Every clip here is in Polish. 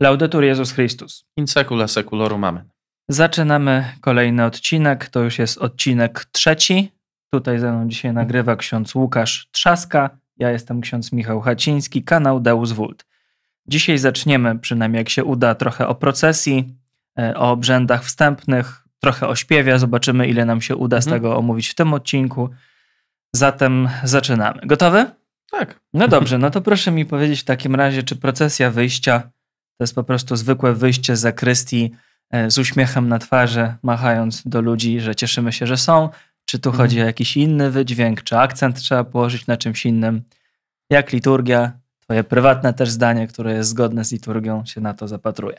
Laudetur Jezus Chrystus. In secula seculorum amen. Zaczynamy kolejny odcinek. To już jest odcinek trzeci. Tutaj ze mną dzisiaj nagrywa ksiądz Łukasz Trzaska. Ja jestem ksiądz Michał Haciński, kanał Deus Vult. Dzisiaj zaczniemy, przynajmniej jak się uda, trochę o procesji, e, o obrzędach wstępnych, trochę o śpiewie. Zobaczymy, ile nam się uda z mhm. tego omówić w tym odcinku. Zatem zaczynamy. Gotowy? Tak. No dobrze, no to proszę mi powiedzieć w takim razie, czy procesja wyjścia to jest po prostu zwykłe wyjście z zakrystii e, z uśmiechem na twarzy, machając do ludzi, że cieszymy się, że są. Czy tu mhm. chodzi o mhm. jakiś inny wydźwięk, czy akcent trzeba położyć na czymś innym? Jak liturgia, Twoje prywatne też zdanie, które jest zgodne z liturgią, się na to zapatruje.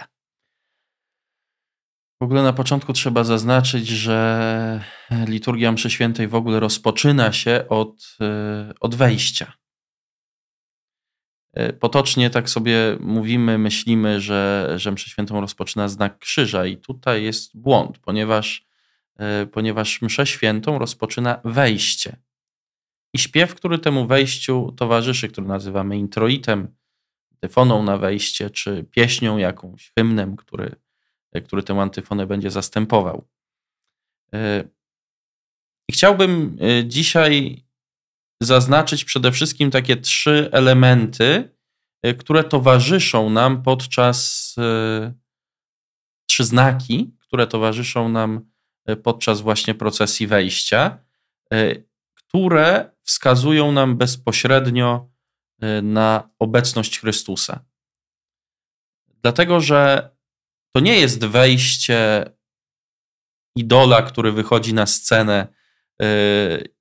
W ogóle na początku trzeba zaznaczyć, że liturgia mszy świętej w ogóle rozpoczyna się od, e, od wejścia. E, potocznie tak sobie mówimy, myślimy, że, że mszę świętą rozpoczyna znak krzyża i tutaj jest błąd, ponieważ, e, ponieważ mszę świętą rozpoczyna wejście. I śpiew, który temu wejściu towarzyszy, który nazywamy introitem, antyfoną na wejście, czy pieśnią jakąś, hymnem, który, e, który tę antyfonę będzie zastępował. I chciałbym dzisiaj zaznaczyć przede wszystkim takie trzy elementy, e, które towarzyszą nam podczas e, trzy znaki, które towarzyszą nam e, podczas właśnie procesji wejścia, które wskazują nam bezpośrednio na obecność Chrystusa. Dlatego, że to nie jest wejście idola, który wychodzi na scenę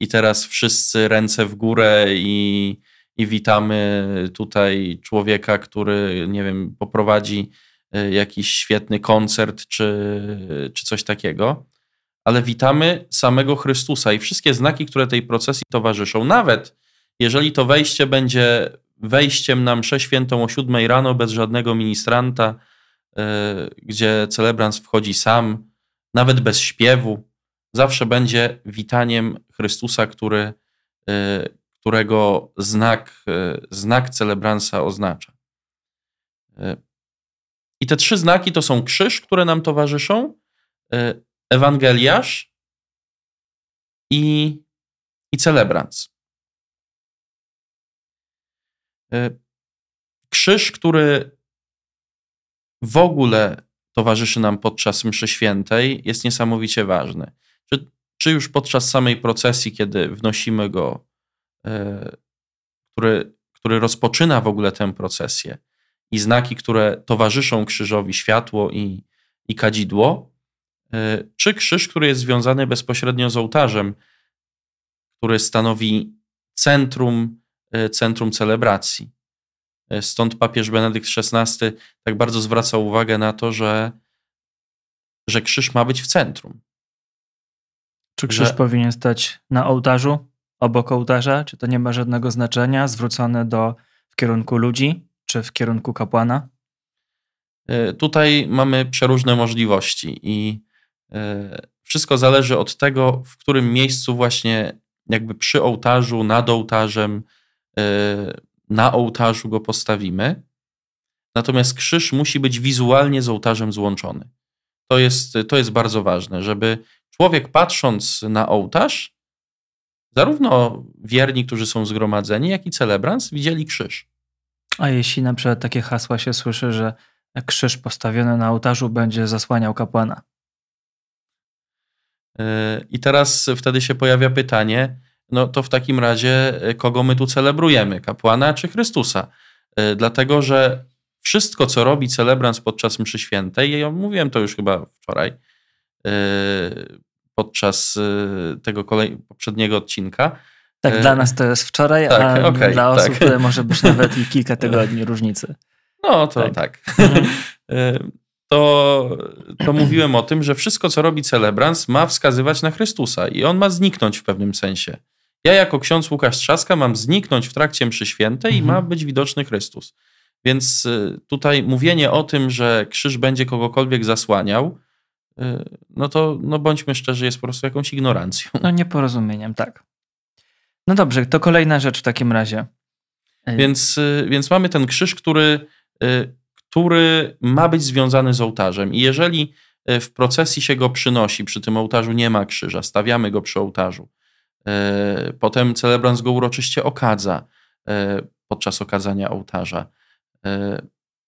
i teraz wszyscy ręce w górę i, i witamy tutaj człowieka, który, nie wiem, poprowadzi e, jakiś świetny koncert czy, czy coś takiego, ale witamy samego Chrystusa i wszystkie znaki, które tej procesji towarzyszą. Nawet jeżeli to wejście będzie wejściem na mszę świętą o 7 rano bez żadnego ministranta, e, gdzie celebrans wchodzi sam, nawet bez śpiewu, zawsze będzie witaniem Chrystusa, który, y, którego znak, y, znak celebransa oznacza. Y, I te trzy znaki to są krzyż, które nam towarzyszą, ewangeliarz i, i celebrans. Krzyż, który w ogóle towarzyszy nam podczas mszy świętej, jest niesamowicie ważny czy, czy już podczas samej procesji, kiedy wnosimy go, e, który, który rozpoczyna w ogóle tę procesję i znaki, które towarzyszą krzyżowi, światło i, i kadzidło, e, czy krzyż, który jest związany bezpośrednio z ołtarzem, który stanowi centrum, e, centrum celebracji. Stąd papież Benedykt XVI tak bardzo zwraca uwagę na to, że, że krzyż ma być w centrum. Czy krzyż że... powinien stać na ołtarzu, obok ołtarza? Czy to nie ma żadnego znaczenia? Zwrócone do, w kierunku ludzi, czy w kierunku kapłana? E, tutaj mamy przeróżne możliwości i e, wszystko zależy od tego, w którym miejscu właśnie jakby przy ołtarzu, nad ołtarzem, e, na ołtarzu go postawimy. Natomiast krzyż musi być wizualnie z ołtarzem złączony. To jest, to jest bardzo ważne, żeby człowiek patrząc na ołtarz, zarówno wierni, którzy są zgromadzeni, jak i celebrans widzieli krzyż. A jeśli na przykład takie hasła się słyszy, że krzyż postawiony na ołtarzu będzie zasłaniał kapłana? E, I teraz wtedy się pojawia pytanie, no to w takim razie e, kogo my tu celebrujemy, kapłana czy Chrystusa? E, dlatego, że wszystko, co robi celebrans podczas mszy świętej, ja mówiłem to już chyba wczoraj, Y, podczas y, tego kolej, poprzedniego odcinka. Tak, y, dla nas to jest wczoraj, tak, a okay, dla osób tak. może być nawet i kilka tygodni różnicy. No to tak. tak. Mhm. to, to mówiłem o tym, że wszystko, co robi celebrans, ma wskazywać na Chrystusa i on ma zniknąć w pewnym sensie. Ja jako ksiądz Łukasz Trzaska mam zniknąć w trakcie mszy świętej i ma mhm. być widoczny Chrystus. Więc tutaj mówienie o tym, że krzyż będzie kogokolwiek zasłaniał, no to no bądźmy szczerzy, jest po prostu jakąś ignorancją. No nieporozumieniem, tak. No dobrze, to kolejna rzecz w takim razie. Y, więc, y, więc mamy ten krzyż, który, y, który ma być związany z ołtarzem. I jeżeli w procesji się go przynosi, przy tym ołtarzu nie ma krzyża, stawiamy go przy ołtarzu, potem celebrans go uroczyście okadza podczas okazania ołtarza,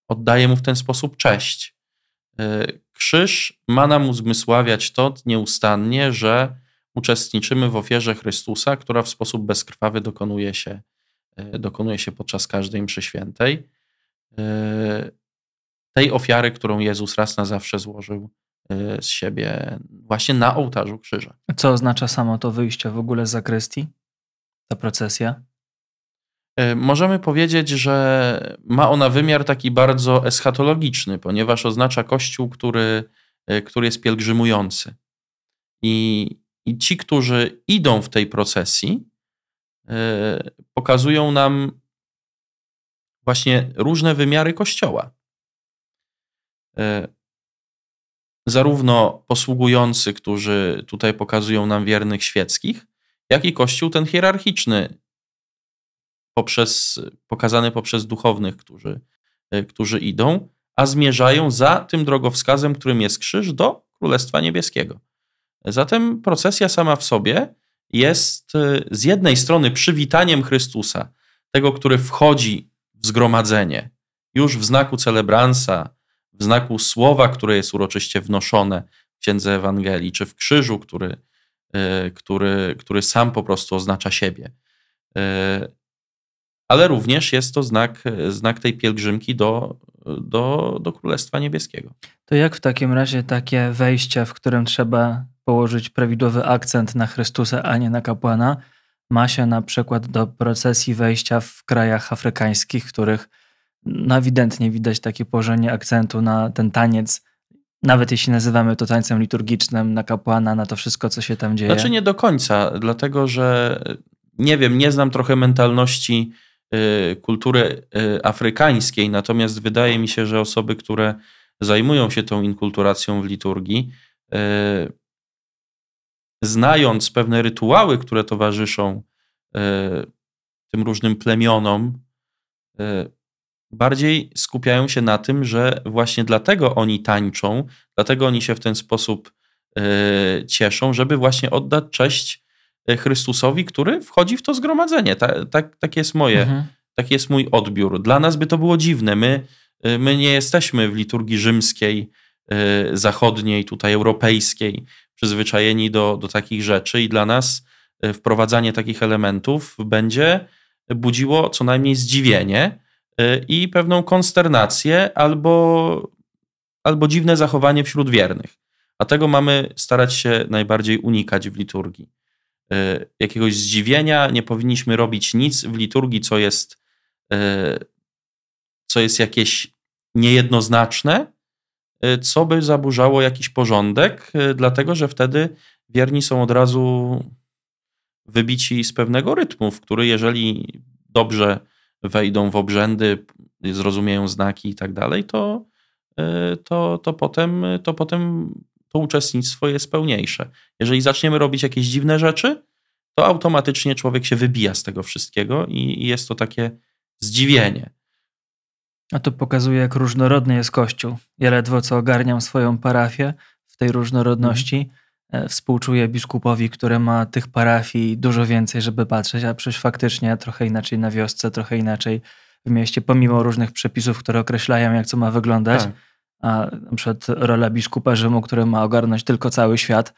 oddaje mu w ten sposób cześć Krzyż ma nam uzmysławiać to nieustannie, że uczestniczymy w ofierze Chrystusa, która w sposób bezkrwawy dokonuje się, e, dokonuje się podczas każdej mszy świętej. E, tej ofiary, którą Jezus raz na zawsze złożył e, z siebie właśnie na ołtarzu krzyża. Co oznacza samo to wyjście w ogóle z zakrystii? Ta procesja? E, możemy powiedzieć, że ma ona wymiar taki bardzo eschatologiczny, ponieważ oznacza kościół, który, e, który jest pielgrzymujący. I, I ci, którzy idą w tej procesji, e, pokazują nam właśnie różne wymiary kościoła. Zarówno posługujący, którzy tutaj pokazują nam wiernych świeckich, jak i kościół ten hierarchiczny, poprzez, pokazany poprzez duchownych, którzy, e, którzy idą, a zmierzają za tym drogowskazem, którym jest krzyż, do Królestwa Niebieskiego. Zatem procesja sama w sobie jest e, z jednej strony przywitaniem Chrystusa, tego, który wchodzi w zgromadzenie, już w znaku celebransa, w znaku słowa, które jest uroczyście wnoszone w księdze Ewangelii, czy w krzyżu, który, e, który, który sam po prostu oznacza siebie ale również jest to znak, e, znak tej pielgrzymki do, do, do Królestwa Niebieskiego. To jak w takim razie takie wejście, w którym trzeba położyć prawidłowy akcent na Chrystusa, a nie na kapłana, ma się na przykład do procesji wejścia w krajach afrykańskich, w których no ewidentnie widać takie położenie akcentu na ten taniec, nawet jeśli nazywamy to tańcem liturgicznym, na kapłana, na to wszystko, co się tam dzieje. Znaczy nie do końca, dlatego że nie wiem, nie znam trochę mentalności Y, kultury y, afrykańskiej, natomiast wydaje mi się, że osoby, które zajmują się tą inkulturacją w liturgii, y, znając pewne rytuały, które towarzyszą tym różnym plemionom, bardziej skupiają się na tym, że właśnie dlatego oni tańczą, dlatego oni się w ten sposób cieszą, żeby właśnie oddać cześć E, Chrystusowi, który wchodzi w to zgromadzenie. Ta, tak, tak jest moje, mhm. taki jest mój odbiór. Dla nas by to było dziwne. My, e, my nie jesteśmy w liturgii rzymskiej, e, zachodniej, tutaj europejskiej, przyzwyczajeni do, do takich rzeczy i dla nas wprowadzanie takich elementów będzie budziło co najmniej zdziwienie i pewną konsternację albo, albo dziwne zachowanie wśród wiernych. A tego mamy starać się najbardziej unikać w liturgii. E, jakiegoś zdziwienia, nie powinniśmy robić nic w liturgii, co jest, e, co jest jakieś niejednoznaczne, e, co by zaburzało jakiś porządek, dlatego że wtedy wierni są od razu wybici z pewnego rytmu, w który jeżeli dobrze wejdą w obrzędy, zrozumieją znaki i tak dalej, to, to, to, potem, to potem to uczestnictwo jest pełniejsze. Jeżeli zaczniemy robić jakieś dziwne rzeczy, to automatycznie człowiek się wybija z tego wszystkiego i jest to takie zdziwienie. A to pokazuje, jak różnorodny jest Kościół. Ja ledwo co ogarniam swoją parafię w tej różnorodności. Mhm. E, współczuję biskupowi, który ma tych parafii dużo więcej, żeby patrzeć, a przecież faktycznie trochę inaczej na wiosce, trochę inaczej w mieście, pomimo różnych przepisów, które określają, jak co ma wyglądać. Tak a na przykład rola biskupa Rzymu, który ma ogarnąć tylko cały świat,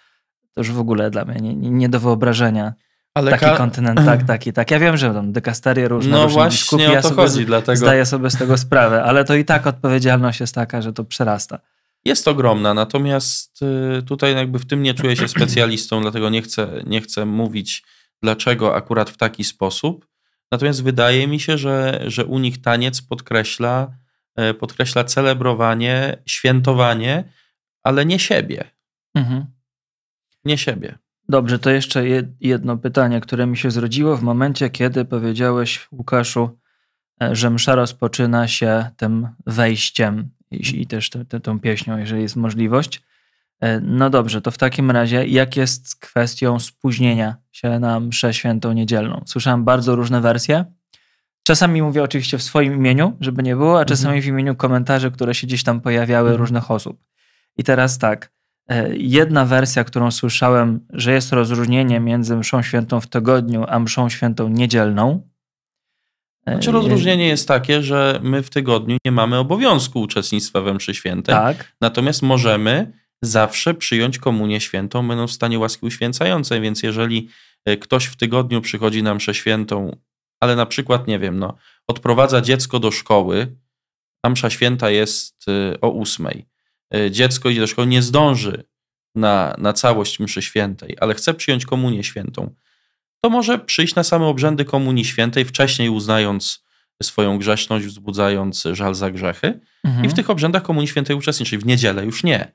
to już w ogóle dla mnie nie, nie do wyobrażenia. Ale taki ka... kontynent, tak, taki, tak. Ja wiem, że tam dykasterie różne, no różne właśnie biskupi, ja sobie chodzi, z... dlatego... zdaję sobie z tego sprawę, ale to i tak odpowiedzialność jest taka, że to przerasta. Jest ogromna, natomiast y, tutaj jakby w tym nie czuję się specjalistą, dlatego nie chcę, nie chcę mówić, dlaczego akurat w taki sposób. Natomiast wydaje mi się, że, że u nich taniec podkreśla E, podkreśla celebrowanie, świętowanie, ale nie siebie. Mhm. Nie siebie. Dobrze, to jeszcze jedno pytanie, które mi się zrodziło w momencie, kiedy powiedziałeś, Łukaszu, e, że msza rozpoczyna się tym wejściem i też te, te, tą pieśnią, jeżeli jest możliwość. E, no dobrze, to w takim razie jak jest z kwestią spóźnienia się na mszę świętą niedzielną? Słyszałem bardzo różne wersje. Czasami mówię oczywiście w swoim imieniu, żeby nie było, a mhm. czasami mhm. w imieniu komentarzy, które się gdzieś tam pojawiały mhm. różnych osób. I teraz tak. E, jedna wersja, którą słyszałem, że jest rozróżnienie między mszą świętą w tygodniu, a mszą świętą niedzielną. E, znaczy e, rozróżnienie jest takie, że my w tygodniu nie mamy obowiązku uczestnictwa we mszy świętej, tak. natomiast możemy zawsze przyjąć komunię świętą, będąc w stanie łaski uświęcającej, więc jeżeli ktoś w tygodniu przychodzi na mszę świętą ale na przykład, nie wiem, no, odprowadza dziecko do szkoły, a msza święta jest y, o ósmej. Y, dziecko idzie do szkoły, nie zdąży na, na całość mszy świętej, ale chce przyjąć komunię świętą, to może przyjść na same obrzędy komunii świętej, wcześniej uznając swoją grzeszność, wzbudzając żal za grzechy mhm. i w mhm. tych obrzędach komunii świętej uczestniczyć. W niedzielę już nie.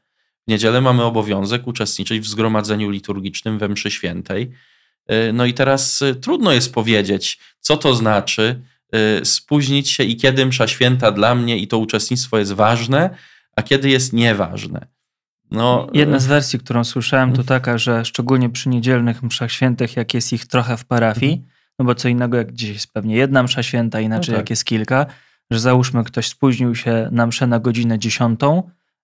W niedzielę mamy obowiązek uczestniczyć w zgromadzeniu liturgicznym we mszy świętej, Y, no i teraz y, trudno jest powiedzieć, co to znaczy y, spóźnić się i kiedy msza święta dla mnie i to uczestnictwo jest ważne, a kiedy jest nieważne. No, Jedna z wersji, którą słyszałem, to mhm. taka, że szczególnie przy niedzielnych mszach świętych, jak jest ich trochę w parafii, mhm. no bo co innego, jak gdzieś jest pewnie jedna msza święta, inaczej no tak. jak jest kilka, że załóżmy ktoś spóźnił się na mszę na godzinę 10,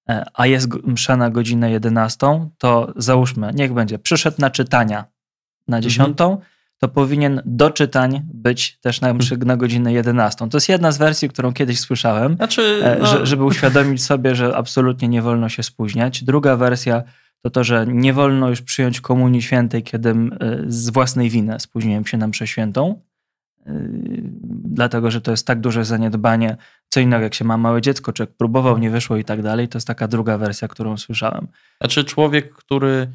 e, a jest msza na godzinę 11, to załóżmy, niech będzie, przyszedł na czytania, na mhm. dziesiątą, mhm. to powinien do czytań być też na, mhm. na godzinę 11. To jest jedna z wersji, którą kiedyś słyszałem, znaczy, e, no... że, żeby uświadomić sobie, że absolutnie nie wolno się spóźniać. Druga wersja to to, że nie wolno już przyjąć Komunii Świętej, kiedy e, z własnej winy spóźniłem się na mszę świętą, e, dlatego że to jest tak duże zaniedbanie. Co innego, jak się ma małe dziecko, czy próbował, nie wyszło i tak dalej, to jest taka druga wersja, którą słyszałem. Znaczy człowiek, który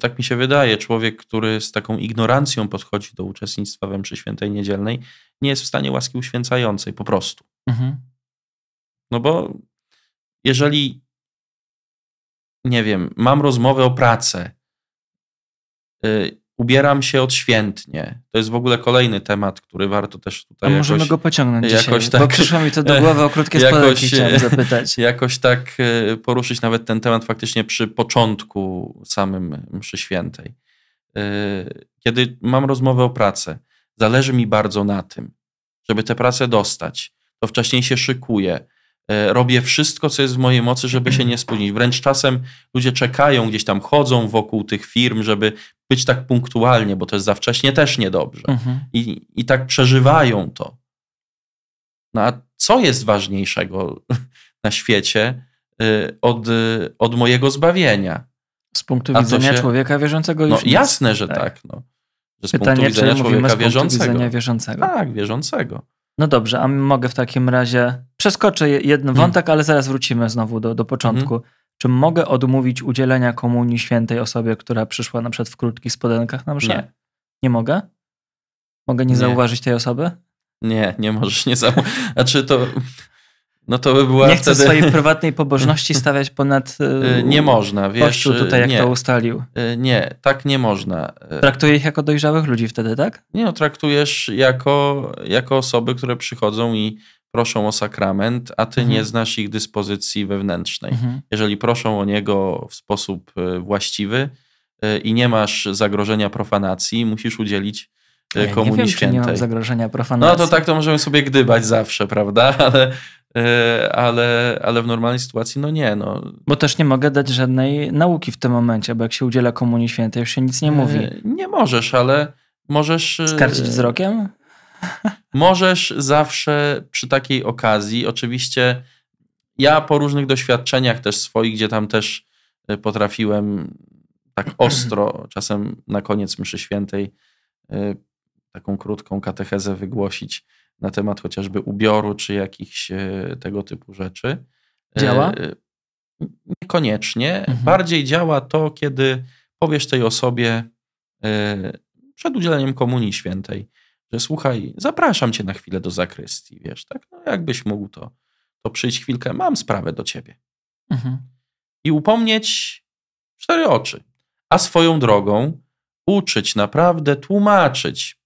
tak mi się wydaje, człowiek, który z taką ignorancją podchodzi do uczestnictwa we mszy świętej niedzielnej, nie jest w stanie łaski uświęcającej po prostu. Mhm. No bo jeżeli, nie wiem, mam rozmowę o pracę, y, ubieram się odświętnie. To jest w ogóle kolejny temat, który warto też tutaj. A jakoś, możemy go pociągnąć jakoś dzisiaj, tak, bo przyszło mi to do głowy o krótkie jakoś, chciałem e, zapytać. Jakoś tak e, poruszyć nawet ten temat faktycznie przy początku samym mszy świętej. E, kiedy mam rozmowę o pracę, zależy mi bardzo na tym, żeby tę pracę dostać, to wcześniej się szykuję, robię wszystko, co jest w mojej mocy, żeby się nie spóźnić. Wręcz czasem ludzie czekają, gdzieś tam chodzą wokół tych firm, żeby być tak punktualnie, bo to jest za wcześnie też niedobrze. Mhm. I, I tak przeżywają to. No a co jest ważniejszego na świecie y, od, od mojego zbawienia? Z punktu widzenia się... człowieka wierzącego no już. No, nic. jasne, że tak. tak no. Że z Pytanie, punktu widzenia człowieka z wierzącego. widzenia wierzącego. Tak, wierzącego. No dobrze, a mogę w takim razie. Przeskoczę jeden hmm. wątek, ale zaraz wrócimy znowu do, do początku. Hmm. Czy mogę odmówić udzielenia komunii świętej osobie, która przyszła na przykład w krótkich spodenkach na mszę? Nie. nie mogę? Mogę nie, nie, zauważyć tej osoby? Nie, nie możesz nie zauważyć. Znaczy to... No to by była nie chcę wtedy... swojej prywatnej pobożności stawiać ponad. Yy, nie można, wiesz. Kościół tutaj, jak nie, to ustalił. Yy, nie, tak nie można. Traktuję ich jako dojrzałych ludzi wtedy, tak? Nie, no, traktujesz jako, jako osoby, które przychodzą i proszą o sakrament, a ty mhm. nie znasz ich dyspozycji wewnętrznej. Mhm. Jeżeli proszą o niego w sposób e, właściwy e, i nie masz zagrożenia profanacji, musisz udzielić komunii e, nie wiem, świętej. nie mam zagrożenia profanacji. No to tak to możemy sobie gdybać zawsze, prawda? Ale, ale, ale w normalnej sytuacji no nie. No. Bo też nie mogę dać żadnej nauki w tym momencie, bo jak się udziela komunii świętej, już się nic nie mówi. Nie możesz, ale możesz... Skarcić wzrokiem? Możesz zawsze przy takiej okazji, oczywiście ja po różnych doświadczeniach też swoich, gdzie tam też y, potrafiłem tak ostro, czasem na koniec mszy świętej, y, taką krótką katechezę wygłosić na temat chociażby ubioru czy jakichś y, tego typu rzeczy. Działa? Niekoniecznie. Mhm. Bardziej działa to, kiedy powiesz tej osobie przed udzieleniem Komunii Świętej, że słuchaj, zapraszam cię na chwilę do zakrystii, wiesz, tak? No jakbyś mógł, to, to przyjść chwilkę, mam sprawę do ciebie. Mhm. I upomnieć cztery oczy. A swoją drogą uczyć, naprawdę tłumaczyć,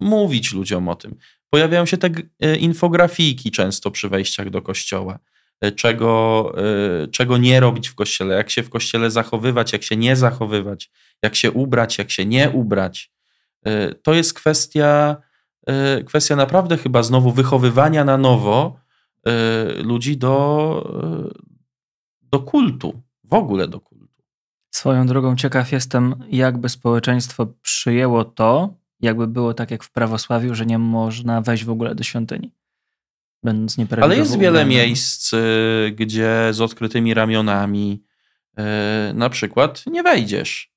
mówić ludziom o tym. Pojawiają się te e, infografiki często przy wejściach do kościoła, e, czego, e, czego nie robić w kościele, jak się w kościele zachowywać, jak się nie zachowywać, jak się ubrać, jak się nie ubrać. E, to jest kwestia, e, kwestia naprawdę chyba znowu wychowywania na nowo e, ludzi do, do kultu, w ogóle do kultu. Swoją drogą ciekaw jestem, jakby społeczeństwo przyjęło to, jakby było tak jak w prawosławiu, że nie można wejść w ogóle do świątyni. Będąc Ale jest wiele miejsc, gdzie z odkrytymi ramionami na przykład nie wejdziesz.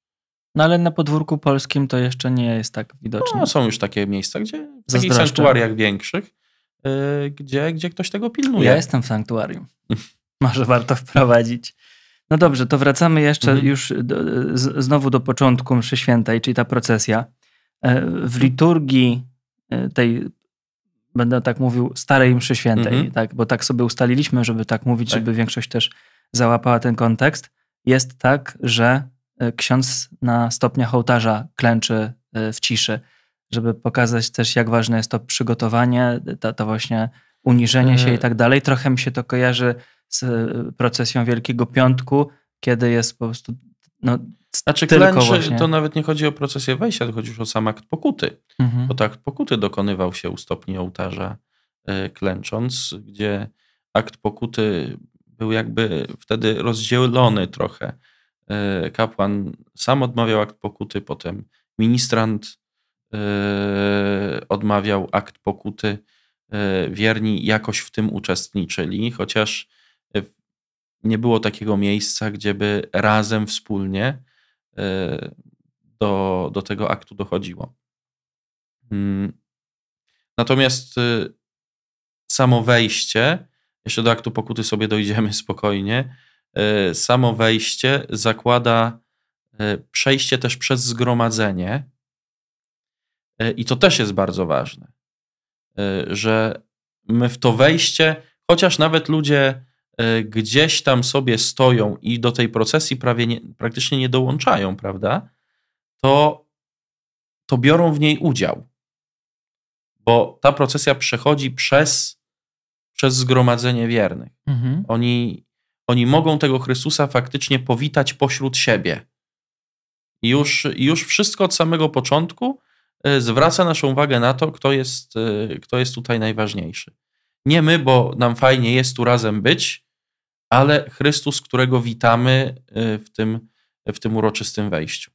No ale na podwórku polskim to jeszcze nie jest tak widoczne. No, są już takie miejsca, gdzie w takich sanktuariach większych, yy, gdzie, gdzie ktoś tego pilnuje. Ja jestem w sanktuarium. Może warto wprowadzić. No dobrze, to wracamy jeszcze mhm. już do, z, znowu do początku mszy świętej, czyli ta procesja. E, w liturgii e, tej, będę tak mówił, starej mszy świętej, mhm. tak, bo tak sobie ustaliliśmy, żeby tak mówić, tak. żeby większość też załapała ten kontekst, jest tak, że E, ksiądz na stopniach ołtarza klęczy e, w ciszy, żeby pokazać też, jak ważne jest to przygotowanie, to, to właśnie uniżenie się i mhm. tak dalej. Trochę mi się to kojarzy z e, procesją Wielkiego Piątku, kiedy jest po prostu no, znaczy tylko klęczy, właśnie. to nawet nie chodzi o procesję wejścia, to chodzi już o sam akt pokuty. Mhm. Bo tak pokuty dokonywał się u stopni ołtarza klęcząc, gdzie akt pokuty był jakby wtedy rozdzielony trochę E, kapłan sam odmawiał akt pokuty, potem ministrant e, odmawiał akt pokuty. E, wierni jakoś w tym uczestniczyli, chociaż nie było takiego miejsca, gdzie by razem, wspólnie do, do tego aktu dochodziło. Mm. Natomiast samo wejście, jeszcze do aktu pokuty sobie dojdziemy spokojnie, Y, samo wejście zakłada y, przejście też przez zgromadzenie. Y, I to też jest bardzo ważne, że my w to wejście, chociaż nawet ludzie gdzieś tam sobie stoją i do tej procesji prawie nie, praktycznie nie dołączają, prawda? To, to biorą w niej udział, bo ta procesja przechodzi przez, przez zgromadzenie wiernych. Mhm. Oni oni mogą tego Chrystusa faktycznie powitać pośród siebie. I już, już wszystko od samego początku e, zwraca naszą uwagę na to, kto jest, e, kto jest tutaj najważniejszy. Nie my, bo nam fajnie jest tu razem być, ale Chrystus, którego witamy e, w tym, w tym uroczystym wejściu.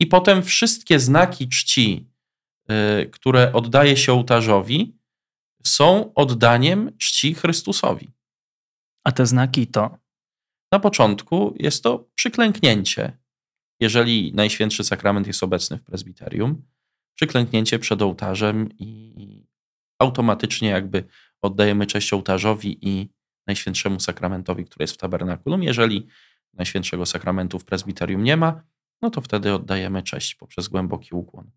I potem wszystkie znaki czci, które oddaje się ołtarzowi, są oddaniem czci Chrystusowi. A te znaki to? Na początku jest to przyklęknięcie. Jeżeli Najświętszy Sakrament jest obecny w prezbiterium, przyklęknięcie przed ołtarzem i automatycznie jakby oddajemy cześć ołtarzowi i Najświętszemu Sakramentowi, który jest w tabernakulum. Jeżeli Najświętszego Sakramentu w prezbiterium nie ma, no to wtedy oddajemy cześć poprzez głęboki ukłon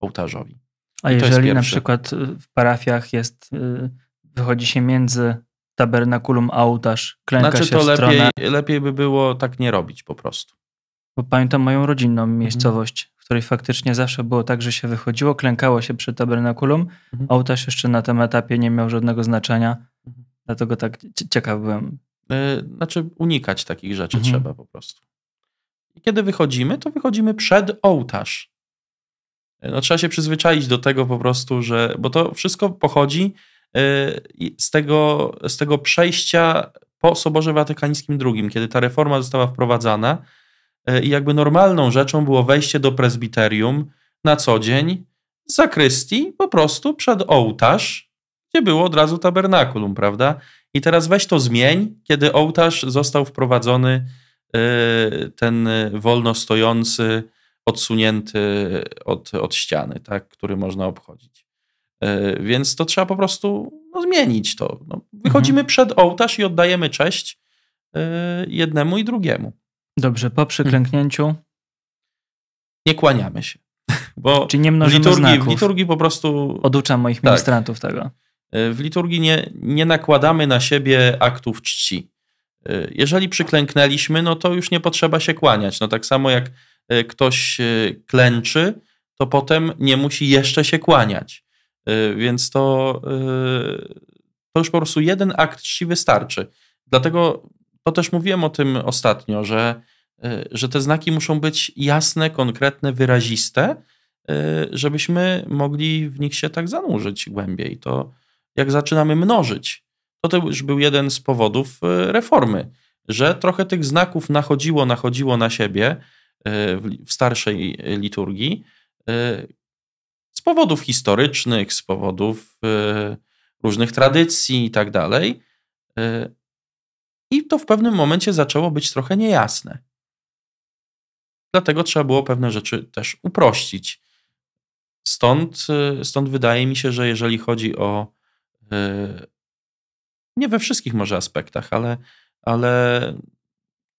ołtarzowi. A jeżeli na przykład y, w parafiach jest, y, wychodzi się między tabernakulum ołtarz, klęka znaczy, się to w stronę... lepiej, lepiej by było tak nie robić po prostu. Bo pamiętam moją rodzinną mhm. miejscowość, mhm. w której faktycznie zawsze było tak, że się wychodziło, klękało się przy tabernakulum, mhm. ołtarz jeszcze na tym etapie nie miał żadnego znaczenia, mhm. dlatego tak ciekaw byłem. Y, znaczy unikać takich rzeczy mhm. trzeba po prostu. I kiedy wychodzimy, to wychodzimy przed ołtarz. Y, no, trzeba się przyzwyczaić do tego po prostu, że, bo to wszystko pochodzi Y, z tego, z tego przejścia po Soborze Watykańskim II, kiedy ta reforma została wprowadzana y, i jakby normalną rzeczą było wejście do prezbiterium na co dzień z zakrystii po prostu przed ołtarz, gdzie było od razu tabernakulum, prawda? I teraz weź to zmień, kiedy ołtarz został wprowadzony y, ten wolno stojący, odsunięty od, od ściany, tak, który można obchodzić. E, więc to trzeba po prostu no, zmienić to. No, mhm. wychodzimy mhm. przed ołtarz i oddajemy cześć e, jednemu i drugiemu. Dobrze, po przyklęknięciu. Hmm. Nie kłaniamy się. Bo Czyli nie mnożymy liturgii, znaków. W liturgii po prostu... Oduczam moich tak. ministrantów tak, tego. E, w liturgii nie, nie nakładamy na siebie aktów czci. Jeżeli przyklęknęliśmy, no to już nie potrzeba się kłaniać. No tak samo jak ktoś klęczy, to potem nie musi jeszcze się kłaniać. Y, więc to, y, to już po prostu jeden akt ci wystarczy. Dlatego to też mówiłem o tym ostatnio, że, y, że te znaki muszą być jasne, konkretne, wyraziste, żebyśmy mogli w nich się tak zanurzyć głębiej. To jak zaczynamy mnożyć, to to już był jeden z powodów reformy, że trochę tych znaków nachodziło, nachodziło na siebie w starszej liturgii, z powodów historycznych, z powodów y, różnych tradycji i tak dalej. Y, I to w pewnym momencie zaczęło być trochę niejasne. Dlatego trzeba było pewne rzeczy też uprościć. Stąd, y, stąd wydaje mi się, że jeżeli chodzi o nie we wszystkich może aspektach, ale, ale,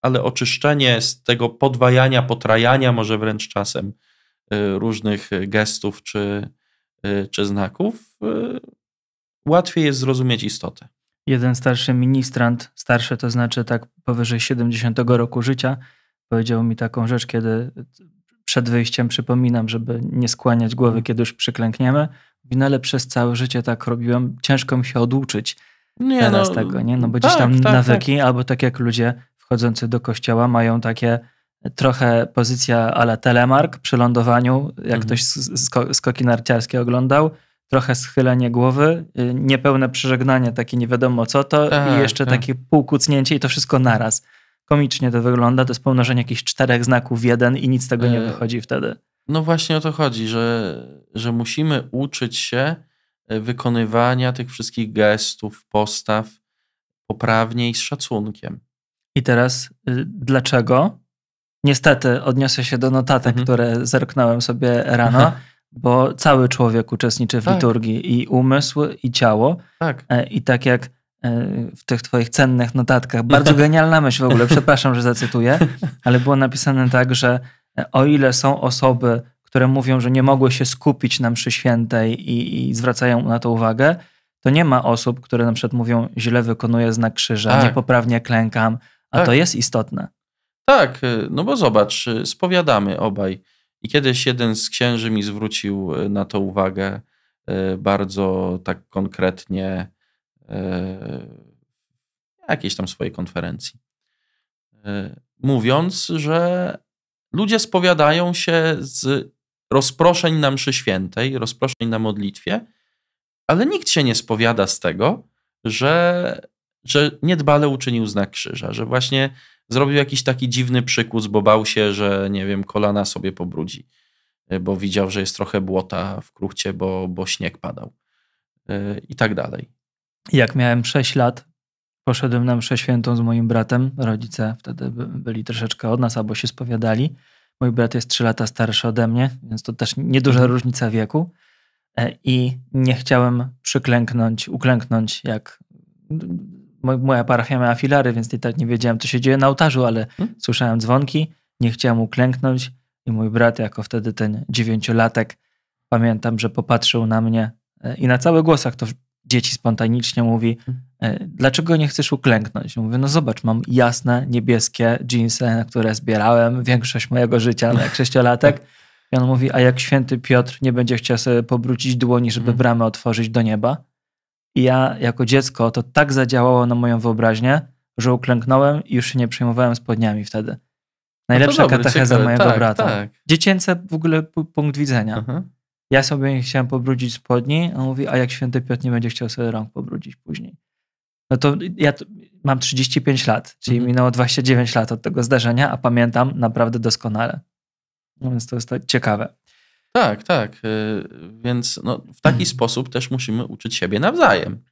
ale oczyszczenie z tego podwajania, potrajania może wręcz czasem Y, różnych gestów czy, y, czy znaków, y, łatwiej jest zrozumieć istotę. Jeden starszy ministrant, starszy to znaczy tak powyżej 70 roku życia, powiedział mi taką rzecz, kiedy przed wyjściem przypominam, żeby nie skłaniać głowy, mhm. kiedy już przyklękniemy. No ale przez całe życie tak robiłem, ciężko mi się oduczyć nie, teraz no, tego, nie? No bo tak, gdzieś tam tak, nawyki, tak. albo tak jak ludzie wchodzący do kościoła mają takie trochę pozycja ale telemark przy lądowaniu, jak mhm. ktoś sko skoki narciarskie oglądał, trochę schylenie głowy, y, niepełne przeżegnanie, takie nie wiadomo co to tak, i jeszcze tak. takie półkucnięcie i to wszystko naraz. Komicznie to wygląda, to jest pomnożenie jakichś czterech znaków w jeden i nic z tego nie e, wychodzi wtedy. No właśnie o to chodzi, że, że musimy uczyć się e, wykonywania tych wszystkich gestów, postaw poprawnie i z szacunkiem. I teraz y, dlaczego Niestety odniosę się do notatek, mhm. które zerknąłem sobie rano, Aha. bo cały człowiek uczestniczy w tak. liturgii i umysł, i ciało. Tak. E, I tak jak e, w tych twoich cennych notatkach, bardzo genialna myśl w ogóle, przepraszam, że zacytuję, ale było napisane tak, że e, o ile są osoby, które mówią, że nie mogły się skupić na mszy świętej i, i zwracają na to uwagę, to nie ma osób, które na przykład mówią, źle wykonuję znak krzyża, tak. niepoprawnie klękam, a tak. to jest istotne. Tak, y, no bo zobacz, y, spowiadamy obaj. I kiedyś jeden z księży mi zwrócił y, na to uwagę bardzo tak konkretnie jakiejś tam swojej konferencji. Mówiąc, że ludzie spowiadają się z rozproszeń na mszy świętej, rozproszeń na modlitwie, ale nikt się nie spowiada z tego, że, że niedbale uczynił znak krzyża, że właśnie Zrobił jakiś taki dziwny przykus, bo bał się, że nie wiem, kolana sobie pobrudzi, y, bo widział, że jest trochę błota w kruchcie, bo, bo śnieg padał y, i tak dalej. Jak miałem 6 lat, poszedłem na mszę świętą z moim bratem. Rodzice wtedy byli troszeczkę od nas albo się spowiadali. Mój brat jest 3 lata starszy ode mnie, więc to też nieduża mhm. różnica wieku. E, I nie chciałem przyklęknąć, uklęknąć jak moja parafia miała filary, więc nie tak nie wiedziałem, co się dzieje na ołtarzu, ale hmm? słyszałem dzwonki, nie chciałem uklęknąć i mój brat, jako wtedy ten dziewięciolatek, pamiętam, że popatrzył na mnie e, i na cały głosach to dzieci spontanicznie mówi, mhm. e, dlaczego nie chcesz uklęknąć? Mówię, no zobacz, mam jasne, niebieskie dżinsy, które zbierałem większość mojego życia, na sześciolatek. I on mówi, a jak święty Piotr nie będzie chciał sobie pobrucić dłoni, żeby mhm. bramę otworzyć do nieba, i ja jako dziecko to tak zadziałało na moją wyobraźnię, że uklęknąłem i już się nie przejmowałem spodniami wtedy. Najlepsza no katecheza mojego tak, brata. Tak. Dziecięce w ogóle punkt widzenia. Ja sobie nie chciałem pobrudzić spodni, a on mówi, a jak święty Piotr nie będzie chciał sobie rąk pobrudzić później. No to ja mam 35 lat, czyli mhm. minęło 29 lat od tego zdarzenia, a pamiętam naprawdę doskonale. No więc to jest tak ciekawe. Tak, tak. Y, więc no, w taki hmm. sposób też musimy uczyć siebie nawzajem.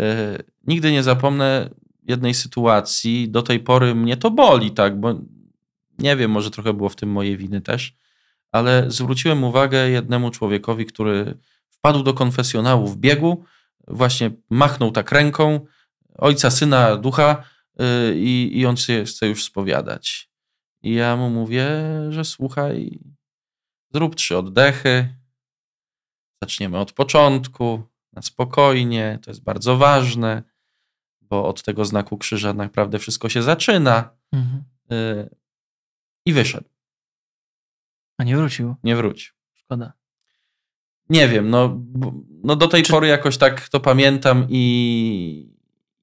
Y, nigdy nie zapomnę jednej sytuacji. Do tej pory mnie to boli, tak, bo nie wiem, może trochę było w tym mojej winy też, ale zwróciłem uwagę jednemu człowiekowi, który wpadł do konfesjonału w biegu, właśnie machnął tak ręką ojca, syna, ducha y, i, i on się chce już spowiadać. I ja mu mówię, że słuchaj, Zrób trzy oddechy. Zaczniemy od początku, na spokojnie. To jest bardzo ważne, bo od tego znaku krzyża naprawdę wszystko się zaczyna. Mhm. Y, I wyszedł. A nie wrócił? Nie wrócił. Szkoda. Nie wiem, no, no do tej Czy... pory jakoś tak to pamiętam i,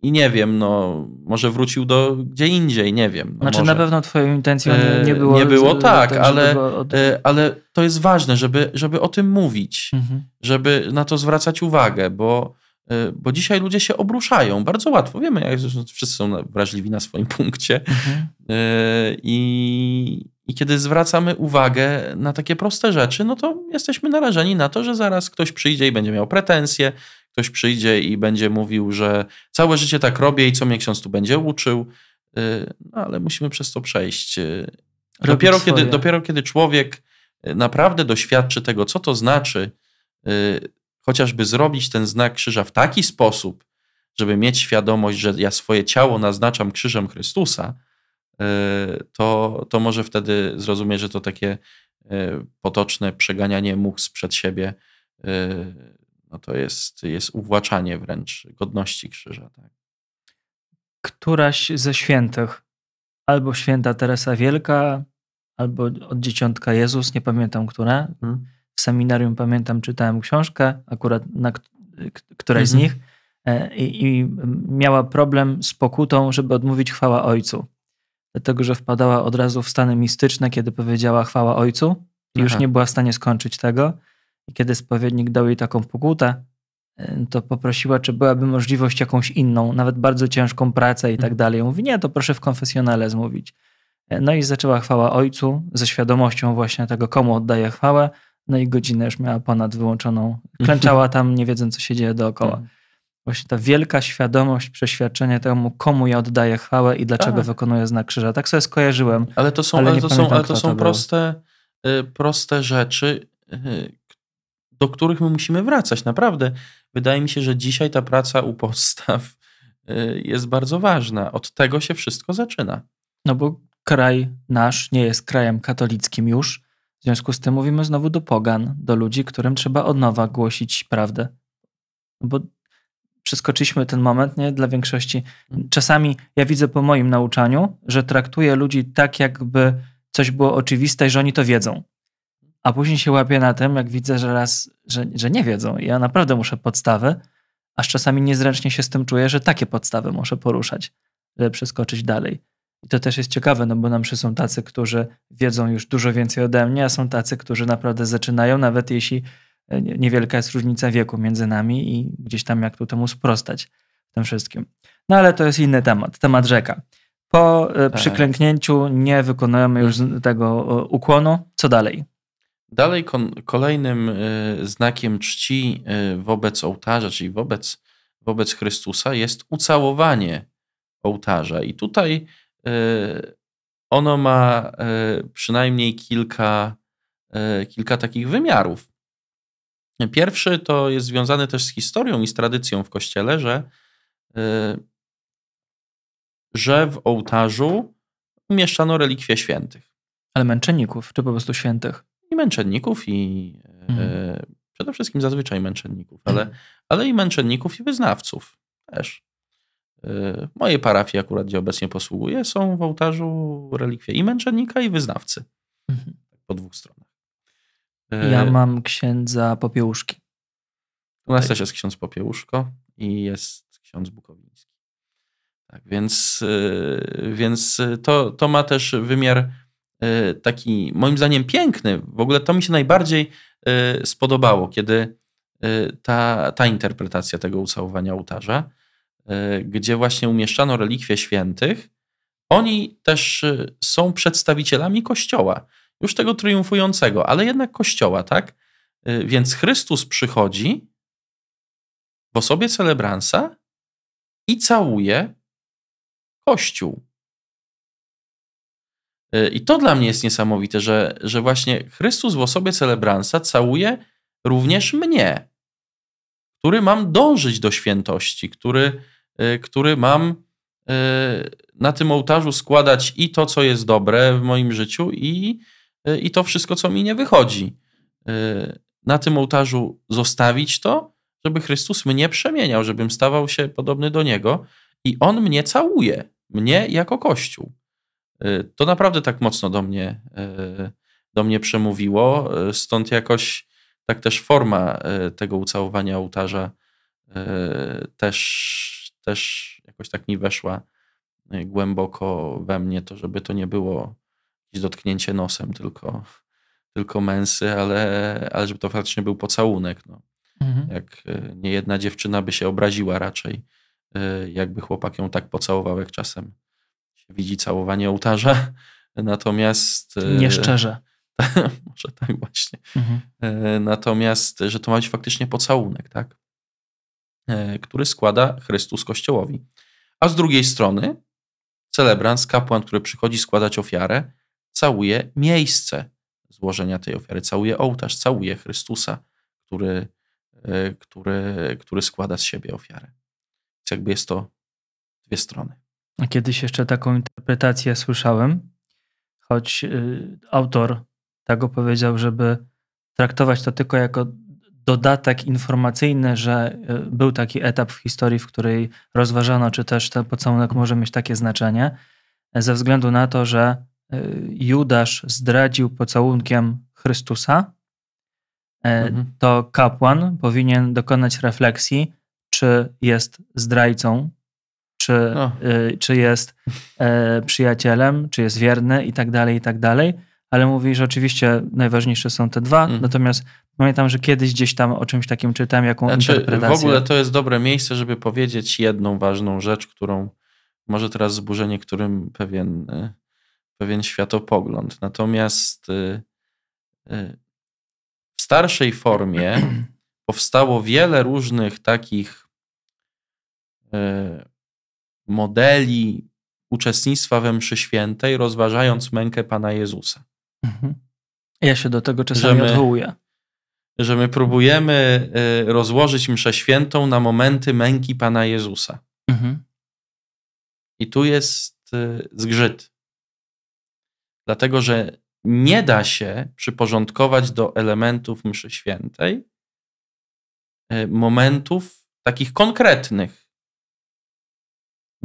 i nie wiem, no może wrócił do gdzie indziej, nie wiem. No, znaczy może. na pewno twoją intencją nie, nie było. Nie było, tak, ale, od... E, ale to jest ważne, żeby, żeby o tym mówić, mhm. żeby na to zwracać uwagę, bo, e, bo dzisiaj ludzie się obruszają bardzo łatwo. Wiemy, jak wszyscy są wrażliwi na swoim punkcie. Mhm. E, I, I kiedy zwracamy uwagę na takie proste rzeczy, no to jesteśmy narażeni na to, że zaraz ktoś przyjdzie i będzie miał pretensje, ktoś przyjdzie i będzie mówił, że całe życie tak robię i co mnie ksiądz tu będzie uczył, y, no ale musimy przez to przejść. Y. Dopiero kiedy, dopiero kiedy człowiek y, naprawdę doświadczy tego, co to znaczy, chociażby zrobić ten znak krzyża w taki sposób, żeby mieć świadomość, że ja swoje ciało naznaczam krzyżem Chrystusa, to, to może wtedy zrozumie, że to takie potoczne przeganianie much przed siebie no to jest, jest uwłaczanie wręcz godności krzyża. Tak? Któraś ze świętych, albo święta Teresa Wielka, albo od dzieciątka Jezus, nie pamiętam która. Hmm. W seminarium pamiętam, czytałem książkę, akurat na któraś hmm. z mhm. nich, e, i, i miała problem z pokutą, żeby odmówić chwała Ojcu dlatego że wpadała od razu w stany mistyczne, kiedy powiedziała chwała ojcu i już nie była w stanie skończyć tego. I kiedy spowiednik dał jej taką pokutę, to poprosiła, czy byłaby możliwość jakąś inną, nawet bardzo ciężką pracę i tak mhm. dalej. Mówi, nie, to proszę w konfesjonale zmówić. E, no i zaczęła chwała ojcu, ze świadomością właśnie tego, komu oddaje chwałę, no i godzinę już miała ponad wyłączoną. Mhm. Klęczała tam, nie wiedząc, co się dzieje dookoła. Mhm. Właśnie ta wielka świadomość, przeświadczenie temu, komu ja oddaję chwałę i dlaczego tak. wykonuję znak krzyża. Tak sobie skojarzyłem. Ale to są, ale, ale to, są, ale to są to proste, y, proste rzeczy, y, do których my musimy wracać. Naprawdę, wydaje mi się, że dzisiaj ta praca u podstaw y, jest bardzo ważna. Od tego się wszystko zaczyna. No bo kraj nasz nie jest krajem katolickim już. W związku z tym mówimy znowu do pogan, do ludzi, którym trzeba od nowa głosić prawdę. No bo przeskoczyliśmy ten moment, nie? Dla większości. Czasami ja widzę po moim nauczaniu, że traktuję ludzi tak, jakby coś było oczywiste i że oni to wiedzą a później się łapię na tym, jak widzę, że raz, że, że nie wiedzą. Ja naprawdę muszę podstawy, aż czasami niezręcznie się z tym czuję, że takie podstawy muszę poruszać, żeby przeskoczyć dalej. I to też jest ciekawe, no bo nam przy są tacy, którzy wiedzą już dużo więcej ode mnie, a są tacy, którzy naprawdę zaczynają, nawet jeśli e, niewielka jest różnica wieku między nami i gdzieś tam jak tu temu sprostać tym wszystkim. No ale to jest inny temat, temat rzeka. Po e, tak. przyklęknięciu nie wykonujemy już tego e, ukłonu. Co dalej? Dalej kolejnym y, znakiem czci y, wobec ołtarza, czyli wobec, wobec Chrystusa, jest ucałowanie ołtarza. I tutaj y, ono ma przynajmniej kilka, kilka takich wymiarów. Pierwszy to jest związany też z historią i z tradycją w kościele, że, że w ołtarzu umieszczano relikwie świętych. Ale męczenników, czy po prostu świętych? i męczenników, i e, mhm. przede wszystkim zazwyczaj męczenników, ale, mhm. ale i męczenników i wyznawców też. E, moje parafie akurat, gdzie obecnie posługuję, są w ołtarzu relikwie i męczennika, i wyznawcy. Mhm. Po dwóch stronach. E, ja mam księdza Popiełuszki. U nas tak. też jest ksiądz Popiełuszko i jest ksiądz Bukowiński. Tak, więc, więc to, to ma też wymiar E, taki, moim zdaniem, piękny. W ogóle to mi się najbardziej e, spodobało, kiedy e, ta, ta interpretacja tego ucałowania ołtarza, gdzie właśnie umieszczano relikwie świętych, oni też są przedstawicielami Kościoła, już tego triumfującego, ale jednak Kościoła, tak? Więc Chrystus przychodzi w osobie celebransa i całuje Kościół. Y, I to dla mnie jest niesamowite, że, że właśnie Chrystus w osobie celebransa całuje również mnie, który mam dążyć do świętości, który, y, który mam y, na tym ołtarzu składać i to, co jest dobre w moim życiu, i, i to wszystko, co mi nie wychodzi. Na tym ołtarzu zostawić to, żeby Chrystus mnie przemieniał, żebym stawał się podobny do Niego i On mnie całuje, mnie jako Kościół. Y, to naprawdę tak mocno do mnie, y, do mnie przemówiło. Y, stąd jakoś tak też forma tego ucałowania ołtarza też, też jakoś tak mi weszła głęboko we mnie, to żeby to nie było jakieś dotknięcie nosem, tylko, tylko męsy, ale, ale żeby to faktycznie był pocałunek. No. Mhm. Jak niejedna dziewczyna by się obraziła raczej, jakby chłopak ją tak pocałował, jak czasem widzi całowanie ołtarza, natomiast... E, Nieszczerze. Tak, może tak właśnie. Mhm. E, natomiast, że to ma być faktycznie pocałunek, tak? E, który składa Chrystus Kościołowi. A z drugiej strony celebrans, kapłan, który przychodzi składać ofiarę, całuje miejsce złożenia tej ofiary, całuje ołtarz, całuje Chrystusa, który, który, który składa z siebie ofiarę. Więc jakby jest to dwie strony. Kiedyś jeszcze taką interpretację słyszałem, choć y, autor tego tak powiedział, żeby traktować to tylko jako dodatek informacyjny, że y, był taki etap w historii, w której rozważano, czy też ten pocałunek może mieć takie znaczenie, ze względu na to, że y, Judasz zdradził pocałunkiem Chrystusa, e, mhm. to kapłan powinien dokonać refleksji, czy jest zdrajcą czy, no. y, czy jest y, przyjacielem, czy jest wierny i tak dalej, i tak dalej. Ale mówi, że oczywiście najważniejsze są te dwa, mm. natomiast pamiętam, że kiedyś gdzieś tam o czymś takim czytałem, jaką znaczy, interpretację. W ogóle to jest dobre miejsce, żeby powiedzieć jedną ważną rzecz, którą może teraz zburzę niektórym pewien, e, pewien światopogląd. Natomiast e, w starszej formie powstało wiele różnych takich modeli uczestnictwa we mszy świętej, rozważając mhm. mękę Pana Jezusa. Mhm. Ja się do tego czasami że my, odwołuję. Że my próbujemy y, rozłożyć mszę świętą na momenty męki Pana Jezusa. Mhm. I tu jest y, zgrzyt. Dlatego, że nie da się przyporządkować do elementów mszy świętej y, momentów takich konkretnych,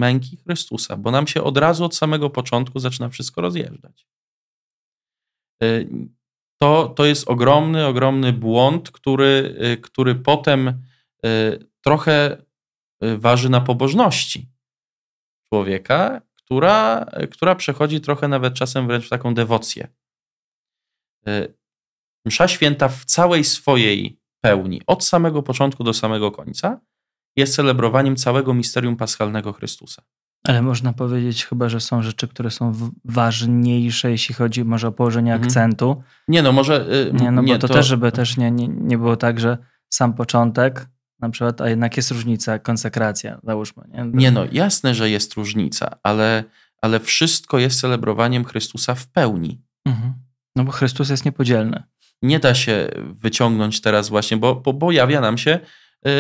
męki Chrystusa, bo nam się od razu, od samego początku zaczyna wszystko rozjeżdżać. Y, to, to jest ogromny, ogromny błąd, który, y, który potem y, trochę waży na pobożności człowieka, która, która przechodzi trochę nawet czasem wręcz w taką dewocję. Msza święta w całej swojej pełni, od samego początku do samego końca, jest celebrowaniem całego misterium paschalnego Chrystusa. Ale można powiedzieć chyba, że są rzeczy, które są ważniejsze, jeśli chodzi może o położenie mhm. akcentu. Nie no, może... Yy, nie, no nie, bo to, to, też, żeby też nie, nie, nie było tak, że sam początek na przykład, a jednak jest różnica, konsekracja, załóżmy. Nie, nie no, jasne, że jest różnica, ale, ale wszystko jest celebrowaniem Chrystusa w pełni. Mhm. No bo Chrystus jest niepodzielny. Nie da się wyciągnąć teraz właśnie, bo, bo pojawia nam się y,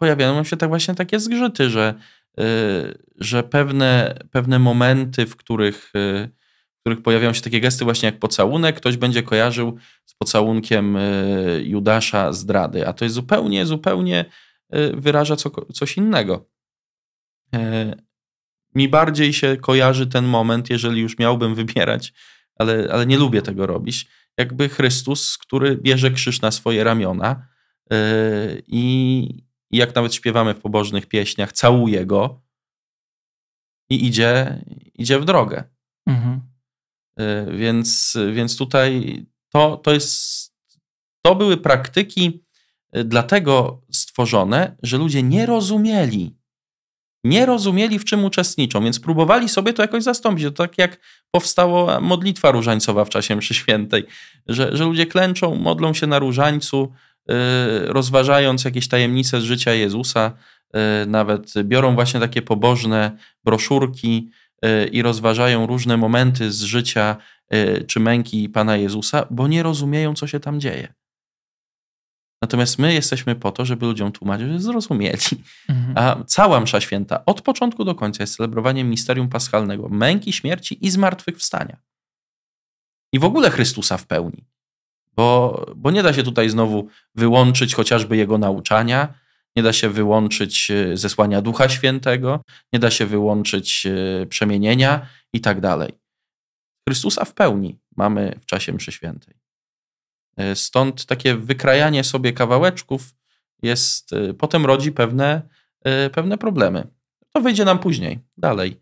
pojawiają się tak właśnie takie zgrzyty, że, y, że pewne, pewne momenty, w których, y, w których pojawiają się takie gesty właśnie jak pocałunek, ktoś będzie kojarzył z pocałunkiem y, Judasza zdrady, a to jest zupełnie, zupełnie wyraża co, coś innego. Mi bardziej się kojarzy ten moment, jeżeli już miałbym wybierać, ale, ale nie lubię tego robić, jakby Chrystus, który bierze krzyż na swoje ramiona i, i jak nawet śpiewamy w pobożnych pieśniach, całuje go i idzie, idzie w drogę. Mhm. Y, więc, więc tutaj to, to jest. To były praktyki y, dlatego stworzone, że ludzie nie rozumieli. Nie rozumieli, w czym uczestniczą, więc próbowali sobie to jakoś zastąpić. To tak jak powstała modlitwa różańcowa w czasie mszy świętej, że, że ludzie klęczą, modlą się na różańcu, Y, rozważając jakieś tajemnice z życia Jezusa, y, nawet biorą właśnie takie pobożne broszurki y, i rozważają różne momenty z życia czy męki Pana Jezusa, bo nie rozumieją, co się tam dzieje. Natomiast my jesteśmy po to, żeby ludziom tłumaczyć, że zrozumieli. Mhm. A cała msza święta od początku do końca jest celebrowaniem misterium paschalnego, męki, śmierci i zmartwychwstania. I w ogóle Chrystusa w pełni bo, bo nie da się tutaj znowu wyłączyć chociażby jego nauczania, nie da się wyłączyć e, zesłania Ducha Świętego, nie da się wyłączyć e, przemienienia i tak dalej. Chrystusa w pełni mamy w czasie mszy świętej. E, stąd takie wykrajanie sobie kawałeczków jest, potem rodzi pewne, pewne problemy. To wyjdzie nam później, dalej.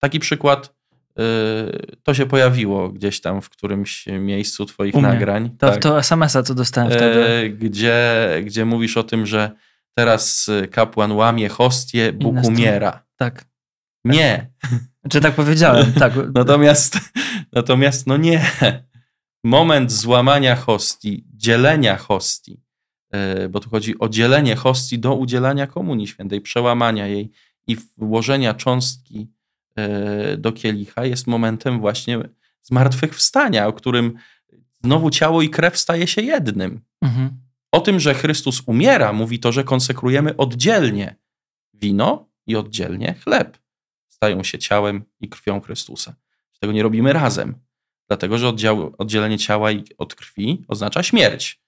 Taki przykład Y, to się pojawiło gdzieś tam w którymś miejscu twoich nagrań. To, tak. to SMS-a, co dostałem e, wtedy. Gdzie, gdzie mówisz o tym, że teraz y, kapłan łamie hostię, Bóg umiera. Tak. Nie. Tak. Czy tak powiedziałem, tak. natomiast, natomiast no nie. Moment złamania hostii, dzielenia hostii, e, bo tu chodzi o dzielenie hostii do udzielania komunii świętej, przełamania jej i włożenia cząstki E, do kielicha jest momentem właśnie zmartwychwstania, o którym znowu ciało i krew staje się jednym. Mhm. O tym, że Chrystus umiera, mówi to, że konsekrujemy oddzielnie wino i oddzielnie chleb. Stają się ciałem i krwią Chrystusa. Tego nie robimy razem, dlatego że oddział, oddzielenie ciała od krwi oznacza śmierć,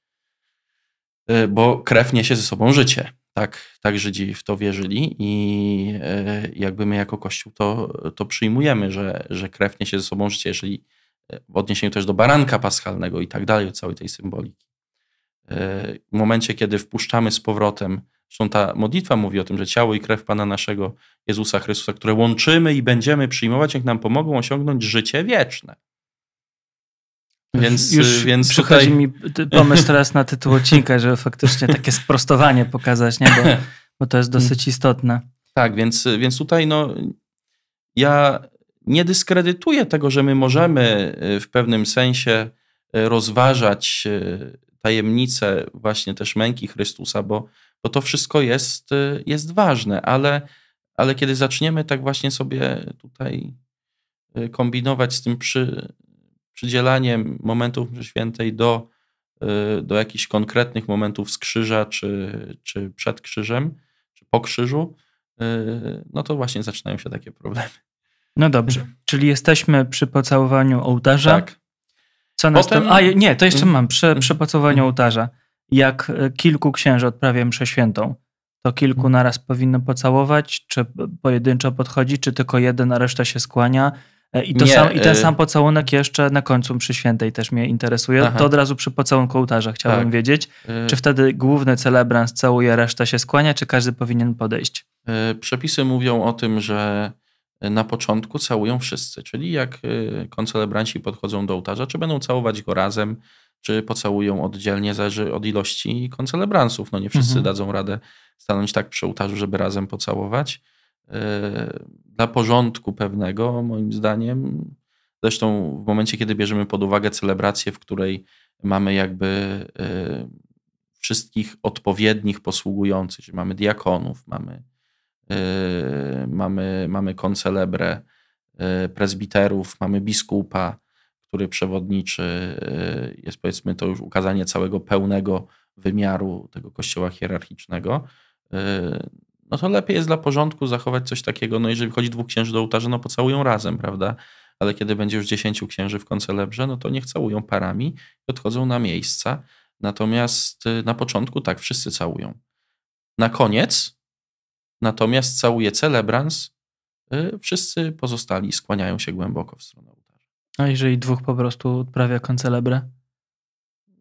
e, bo krew niesie ze sobą życie tak, tak Żydzi w to wierzyli i e, jakby my jako Kościół to, to przyjmujemy, że, że krew niesie ze sobą życie, jeżeli e, w odniesieniu też do baranka paschalnego i tak dalej, całej tej symboliki. E, w momencie, kiedy wpuszczamy z powrotem, zresztą ta modlitwa mówi o tym, że ciało i krew Pana naszego Jezusa Chrystusa, które łączymy i będziemy przyjmować, jak nam pomogą osiągnąć życie wieczne. Więc, Już więc przychodzi tutaj... mi pomysł teraz na tytuł odcinka, żeby faktycznie takie sprostowanie pokazać, nie? Bo, bo to jest dosyć mm. istotne. Tak, więc, więc tutaj no, ja nie dyskredytuję tego, że my możemy y, w pewnym sensie y, rozważać y, tajemnicę właśnie też męki Chrystusa, bo, bo to wszystko jest, jest ważne, ale, ale kiedy zaczniemy tak właśnie sobie tutaj kombinować z tym przy, przydzielanie momentów mszy świętej do, y, do jakichś konkretnych momentów z krzyża, czy, czy przed krzyżem, czy po krzyżu, y, no to właśnie zaczynają się takie problemy. No dobrze, czyli jesteśmy przy pocałowaniu ołtarza. Tak. Co następne? Potem... A nie, to jeszcze mm-hmm. mam, przy, mm-hmm. przy pocałowaniu mm-hmm. ołtarza. Jak y, kilku księży odprawia mszę świętą, to kilku naraz powinno pocałować, czy pojedynczo podchodzi, czy tylko jeden, a reszta się skłania. E, I, to nie, sam, I ten y- sam pocałunek jeszcze na końcu przy świętej też mnie interesuje. Aha. To od razu przy pocałunku ołtarza chciałbym tak. wiedzieć, y- czy wtedy główny celebrans całuje, reszta się skłania, czy każdy powinien podejść? Y, przepisy mówią o tym, że na początku całują wszyscy, czyli jak koncelebranci podchodzą do ołtarza, czy będą całować go razem, czy pocałują oddzielnie, zależy od ilości koncelebransów. No nie wszyscy mhm. dadzą radę stanąć tak przy ołtarzu, żeby razem pocałować. E, dla porządku pewnego, moim zdaniem. Zresztą w momencie, kiedy bierzemy pod uwagę celebrację, w której mamy jakby e, wszystkich odpowiednich posługujących, czyli mamy diakonów, mamy, e, mamy, mamy koncelebrę, prezbiterów, mamy biskupa, który przewodniczy, jest powiedzmy to już ukazanie całego pełnego wymiaru tego kościoła hierarchicznego no to lepiej jest dla porządku zachować coś takiego, no jeżeli chodzi dwóch księży do ołtarza, no pocałują razem, prawda? Ale kiedy będzie już dziesięciu księży w koncelebrze, no to niech całują parami i odchodzą na miejsca. Natomiast y, na początku tak, wszyscy całują. Na koniec natomiast całuje celebrans, y, wszyscy pozostali skłaniają się głęboko w stronę ołtarza. A jeżeli dwóch po prostu odprawia koncelebrę?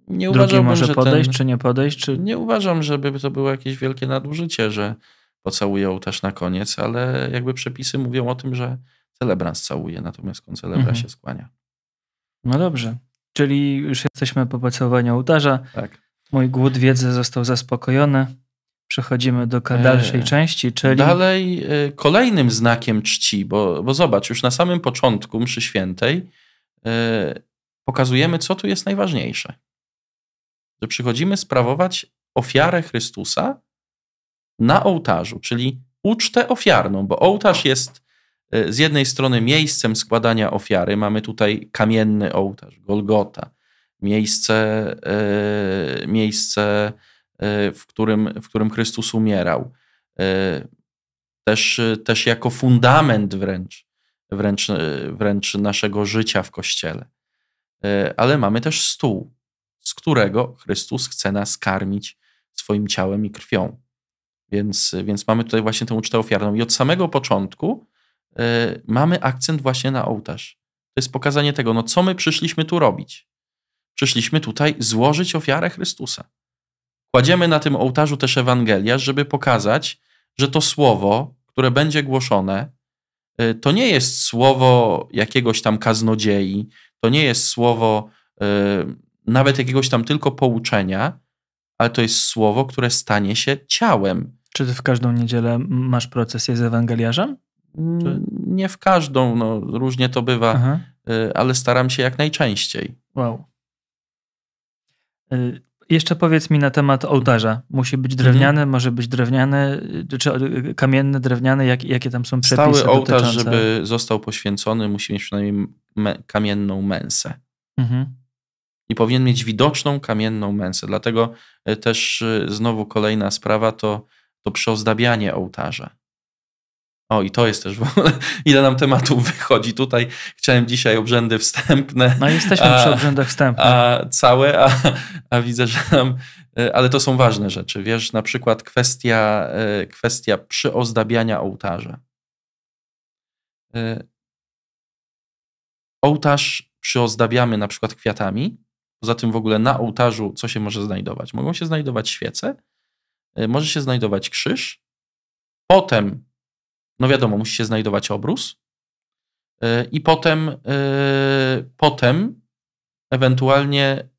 Nie uważam, może że podejść, ten, czy nie podejść? Czy... Nie uważam, żeby to było jakieś wielkie nadużycie, że pocałują też na koniec, ale jakby przepisy mówią o tym, że celebrans całuje, natomiast koncelebra mhm. się skłania. No dobrze, czyli już jesteśmy po pocałowaniu ołtarza. Tak. Mój głód wiedzy został zaspokojony. Przechodzimy do dalszej e, części, czyli... Dalej e, kolejnym znakiem czci, bo, bo zobacz, już na samym początku mszy świętej e, pokazujemy, co tu jest najważniejsze. Że przychodzimy sprawować ofiarę Chrystusa na ołtarzu, czyli ucztę ofiarną, bo ołtarz jest e, z jednej strony miejscem składania ofiary. Mamy tutaj kamienny ołtarz, Golgota, miejsce, e, miejsce e, w, którym, w którym Chrystus umierał. Też, też jako fundament wręcz, wręcz, wręcz naszego życia w Kościele. Ale mamy też stół, z którego Chrystus chce nas karmić swoim ciałem i krwią. Więc, więc mamy tutaj właśnie tę ucztę ofiarną. I od samego początku y, mamy akcent właśnie na ołtarz. To jest pokazanie tego, no co my przyszliśmy tu robić. Przyszliśmy tutaj złożyć ofiarę Chrystusa. Kładziemy na tym ołtarzu też Ewangelia, żeby pokazać, że to słowo, które będzie głoszone, y, to nie jest słowo jakiegoś tam kaznodziei, to nie jest słowo y, nawet jakiegoś tam tylko pouczenia, ale to jest słowo, które stanie się ciałem, czy ty w każdą niedzielę masz procesję z ewangeliarzem? Mm, czy? Nie w każdą, no, różnie to bywa, Aha. Y, ale staram się jak najczęściej. Wow. Y, jeszcze powiedz mi na temat ołtarza. Musi być drewniany, mhm. może być drewniany, y, czy kamienny, drewniany, jak, jakie tam są przepisy Stały ołtarz, dotyczące... żeby został poświęcony, musi mieć przynajmniej me kamienną męsę. Mhm. I powinien mieć widoczną kamienną męsę. Dlatego też znowu kolejna sprawa to to przyozdabianie ołtarza. O, i to jest też w ogóle, ile nam tematów wychodzi. Tutaj chciałem dzisiaj obrzędy wstępne. No jesteśmy a, przy obrzędach wstępnych. A, całe, a, a widzę, że nam, e, ale to są ważne rzeczy. Wiesz, na przykład kwestia, e, kwestia przyozdabiania ołtarza. E, ołtarz przyozdabiamy na przykład kwiatami. Poza tym w ogóle na ołtarzu co się może znajdować? Mogą się znajdować świece, Y, może się znajdować krzyż, potem, no wiadomo, musi się znajdować obrus y, i potem, y, potem ewentualnie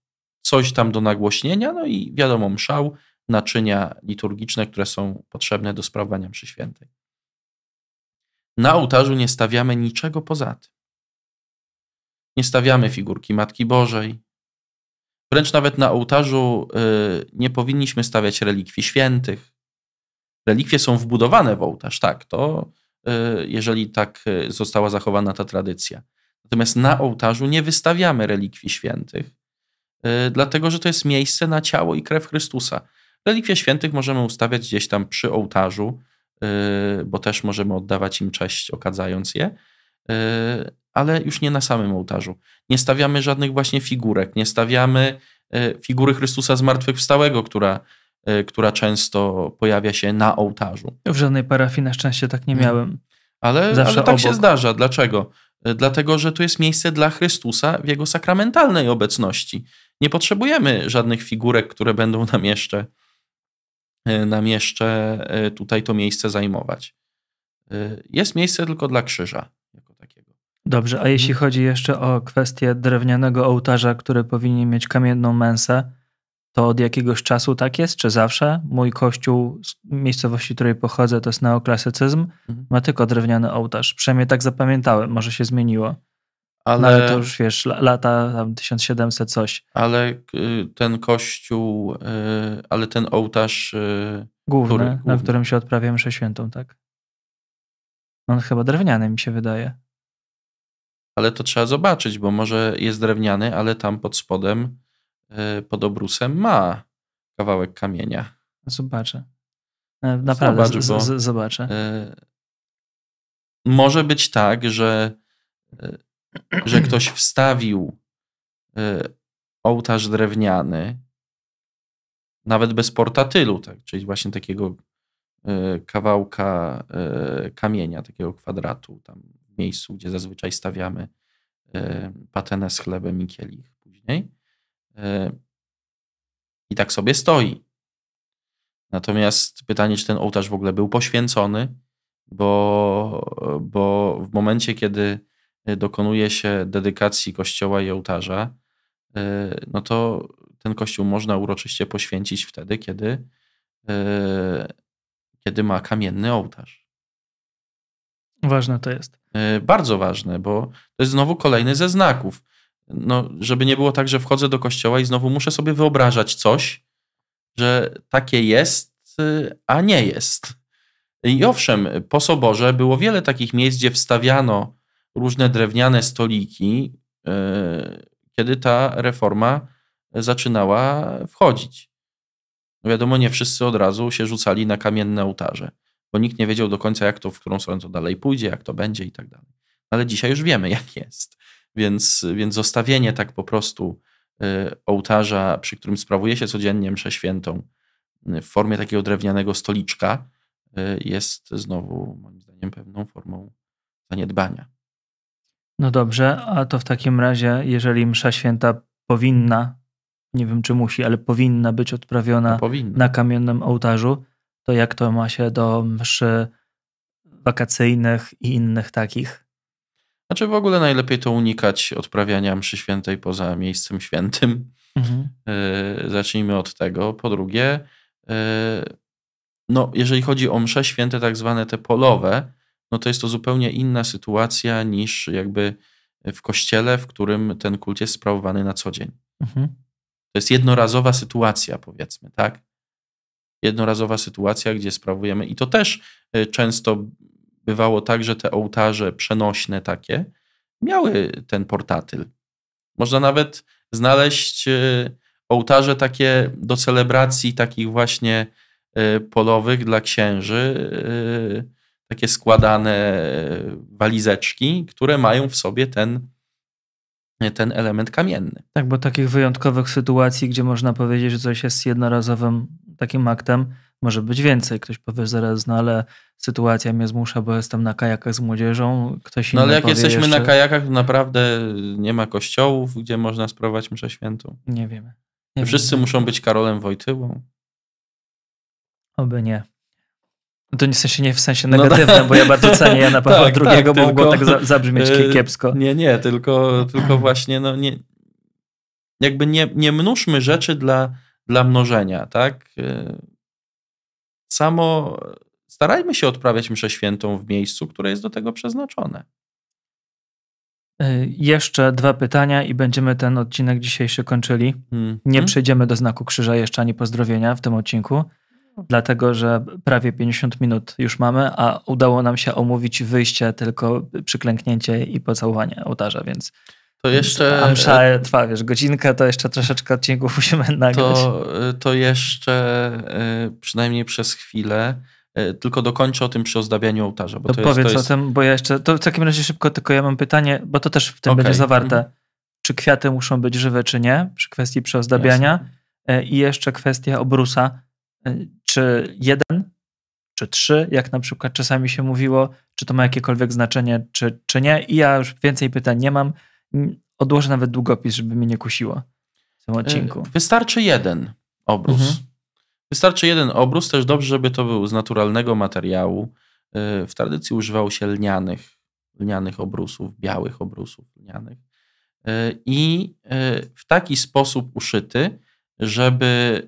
coś tam do nagłośnienia, no i wiadomo, mszał, naczynia liturgiczne, które są potrzebne do sprawowania mszy świętej. Na ołtarzu nie stawiamy niczego poza tym. Nie stawiamy figurki Matki Bożej, Wręcz nawet na ołtarzu y, nie powinniśmy stawiać relikwii świętych. Relikwie są wbudowane w ołtarz, tak, to y, jeżeli tak y, została zachowana ta tradycja. Natomiast na ołtarzu nie wystawiamy relikwii świętych, dlatego że to jest miejsce na ciało i krew Chrystusa. Relikwie świętych możemy ustawiać gdzieś tam przy ołtarzu, bo też możemy oddawać im cześć, okadzając je. E, ale już nie na samym ołtarzu. Nie stawiamy żadnych właśnie figurek, nie stawiamy e, figury Chrystusa Zmartwychwstałego, która, e, która często pojawia się na ołtarzu. W żadnej parafii na szczęście tak nie mhm. miałem. Ale, ale tak obok. się zdarza. Dlaczego? Dlatego, że to jest miejsce dla Chrystusa w jego sakramentalnej obecności. Nie potrzebujemy żadnych figurek, które będą nam jeszcze, nam jeszcze tutaj to miejsce zajmować. Jest miejsce tylko dla krzyża. Dobrze, a mhm. jeśli chodzi jeszcze o kwestię drewnianego ołtarza, który powinien mieć kamienną męsę, to od jakiegoś czasu tak jest, czy zawsze? Mój kościół z miejscowości, której pochodzę, to jest neoklasycyzm, mhm. ma tylko drewniany ołtarz. Przynajmniej tak zapamiętałem, może się zmieniło. No ale, no, ale to już wiesz, lata tam 1700 coś. Ale y, ten kościół, y, ale ten ołtarz. Y, główny, który, główny. na którym się odprawia mszę świętą, tak? On chyba drewniany mi się wydaje ale to trzeba zobaczyć, bo może jest drewniany, ale tam pod spodem, e, pod obrusem ma kawałek kamienia. Zobaczę. E, naprawdę Zobacz, z, z, zobaczę. E, może być tak, że, że ktoś wstawił ołtarz drewniany, nawet bez portatylu, tak? czyli właśnie takiego kawałka kamienia, takiego kwadratu, tam miejscu, gdzie zazwyczaj stawiamy e, patenę z chlebem i kielich później. E, I tak sobie stoi. Natomiast pytanie, czy ten ołtarz w ogóle był poświęcony, bo, bo w momencie, kiedy e, dokonuje się dedykacji kościoła i ołtarza, no to ten kościół można uroczyście poświęcić wtedy, kiedy, kiedy ma kamienny ołtarz. Ważne to jest. E, bardzo ważne, bo to jest znowu kolejny ze znaków. No, żeby nie było tak, że wchodzę do kościoła i znowu muszę sobie wyobrażać coś, że takie jest, e, a nie jest. I owszem, po soborze było wiele takich miejsc, gdzie wstawiano różne drewniane stoliki, e, kiedy ta reforma zaczynała wchodzić. No wiadomo, nie wszyscy od razu się rzucali na kamienne ołtarze bo nikt nie wiedział do końca, jak to, w którą stronę to dalej pójdzie, jak to będzie i tak dalej. No ale dzisiaj już wiemy, jak jest. Więc, więc zostawienie tak po prostu y, ołtarza, przy którym sprawuje się codziennie mszę świętą y, w formie takiego drewnianego stoliczka, y, jest znowu moim zdaniem pewną formą zaniedbania. No dobrze, a to w takim razie, jeżeli msza święta powinna, nie wiem czy musi, ale powinna być odprawiona no powinna. na kamiennym ołtarzu, to jak to ma się do mszy wakacyjnych i innych takich? Znaczy w ogóle najlepiej to unikać odprawiania mszy świętej poza miejscem świętym. Mhm. E, zacznijmy od tego. Po drugie, e, no, jeżeli chodzi o msze święte, tak zwane te polowe, no to jest to zupełnie inna sytuacja niż jakby w kościele, w którym ten kult jest sprawowany na co dzień. Mhm. To jest jednorazowa sytuacja, powiedzmy, tak? jednorazowa sytuacja, gdzie sprawujemy, i to też y, często bywało tak, że te ołtarze przenośne takie miały ten portatyl. Można nawet znaleźć y, ołtarze takie do celebracji takich właśnie y, polowych dla księży, takie składane walizeczki, które mają w sobie ten, ten element kamienny. Tak, bo takich wyjątkowych sytuacji, gdzie można powiedzieć, że coś jest jednorazowym takim aktem może być więcej. Ktoś powie zaraz, no ale sytuacja mnie zmusza, bo jestem na kajakach z młodzieżą. Ktoś inny no ale jak jesteśmy jeszcze... na kajakach, to naprawdę nie ma kościołów, gdzie można sprawować mszę świętą. Nie wiemy. Nie Wszyscy wiemy. muszą być Karolem Wojtyłą. Oby nie. To nie w sensie, nie w sensie no tak. negatywnym, no, bo ja bardzo cenię Jana Pawła tak, II, tak, bo tylko, mogło tak zabrzmieć e, kiepsko. Nie, nie, tylko, tylko właśnie no nie, jakby nie, nie mnóżmy rzeczy dla, dla mnożenia, tak? Y, samo starajmy się odprawiać mszę świętą w miejscu, które jest do tego przeznaczone. Y, jeszcze dwa pytania i będziemy ten odcinek dzisiejszy kończyli. Hmm. Nie hmm. przejdziemy do znaku krzyża jeszcze ani pozdrowienia w tym odcinku, no. dlatego że prawie 50 minut już mamy, a udało nam się omówić wyjście, tylko przyklęknięcie i pocałowanie ołtarza, więc to jeszcze... Amsza e, trwa, wiesz, godzinkę, to jeszcze troszeczkę odcinków musimy nagrać. To, e, to jeszcze e, przynajmniej przez chwilę tylko dokończę o tym przy ozdabianiu ołtarza. Bo to, to powiedz to jest... o tym, bo ja jeszcze, to w takim razie szybko, tylko ja mam pytanie, bo to też w tym okay. będzie zawarte. Mhm. Czy kwiaty muszą być żywe, czy nie, przy kwestii przyozdabiania. Jasne. I jeszcze kwestia obrusa. Czy jeden, czy trzy, jak na przykład czasami się mówiło, czy to ma jakiekolwiek znaczenie, czy, czy nie. I ja już więcej pytań nie mam. Mm, odłożę nawet długopis, żeby mnie nie kusiło w tym e, odcinku. Wystarczy jeden obrus. Mhm. Wystarczy jeden obrus, też dobrze, żeby to był z naturalnego materiału. E, w tradycji używało się lnianych, lnianych obrusów, białych obrusów lnianych. E, I w taki sposób uszyty, żeby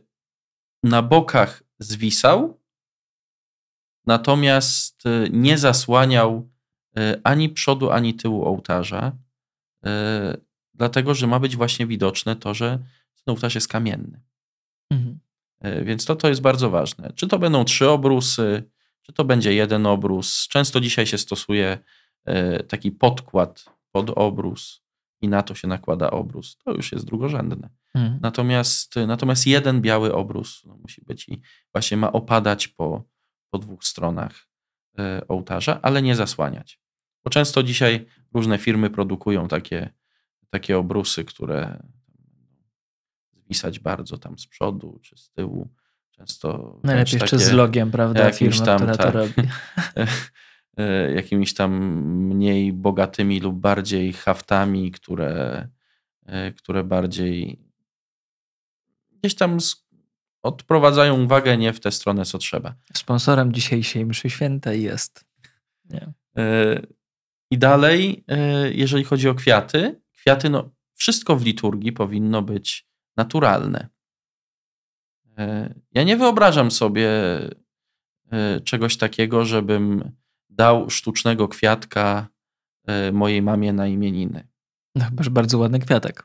na bokach zwisał, natomiast nie zasłaniał ani przodu, ani tyłu ołtarza. E, dlatego że ma być właśnie widoczne to, że snołtasz jest kamienny. Mhm. E, więc to, to jest bardzo ważne. Czy to będą trzy obrusy, czy to będzie jeden obrus. Często dzisiaj się stosuje e, taki podkład pod obrus i na to się nakłada obrus. To już jest drugorzędne. Mhm. Natomiast, natomiast jeden biały obrus no, musi być i właśnie ma opadać po, po dwóch stronach ołtarza, ale nie zasłaniać. Bo często dzisiaj różne firmy produkują takie, takie obrusy, które zwisać bardzo tam z przodu czy z tyłu. Często Najlepiej jeszcze takie, z logiem, prawda? Jakimś firma, tam, która tak, to robi. E, jakimiś tam mniej bogatymi lub bardziej haftami, które, e, które bardziej gdzieś tam odprowadzają uwagę nie w tę stronę, co trzeba. Sponsorem dzisiejszej mszy świętej jest. Nie. E, i dalej, e, jeżeli chodzi o kwiaty, kwiaty, no, wszystko w liturgii powinno być naturalne. E, ja nie wyobrażam sobie e, czegoś takiego, żebym dał sztucznego kwiatka mojej mamie na imieniny. No, masz bardzo ładny kwiatek.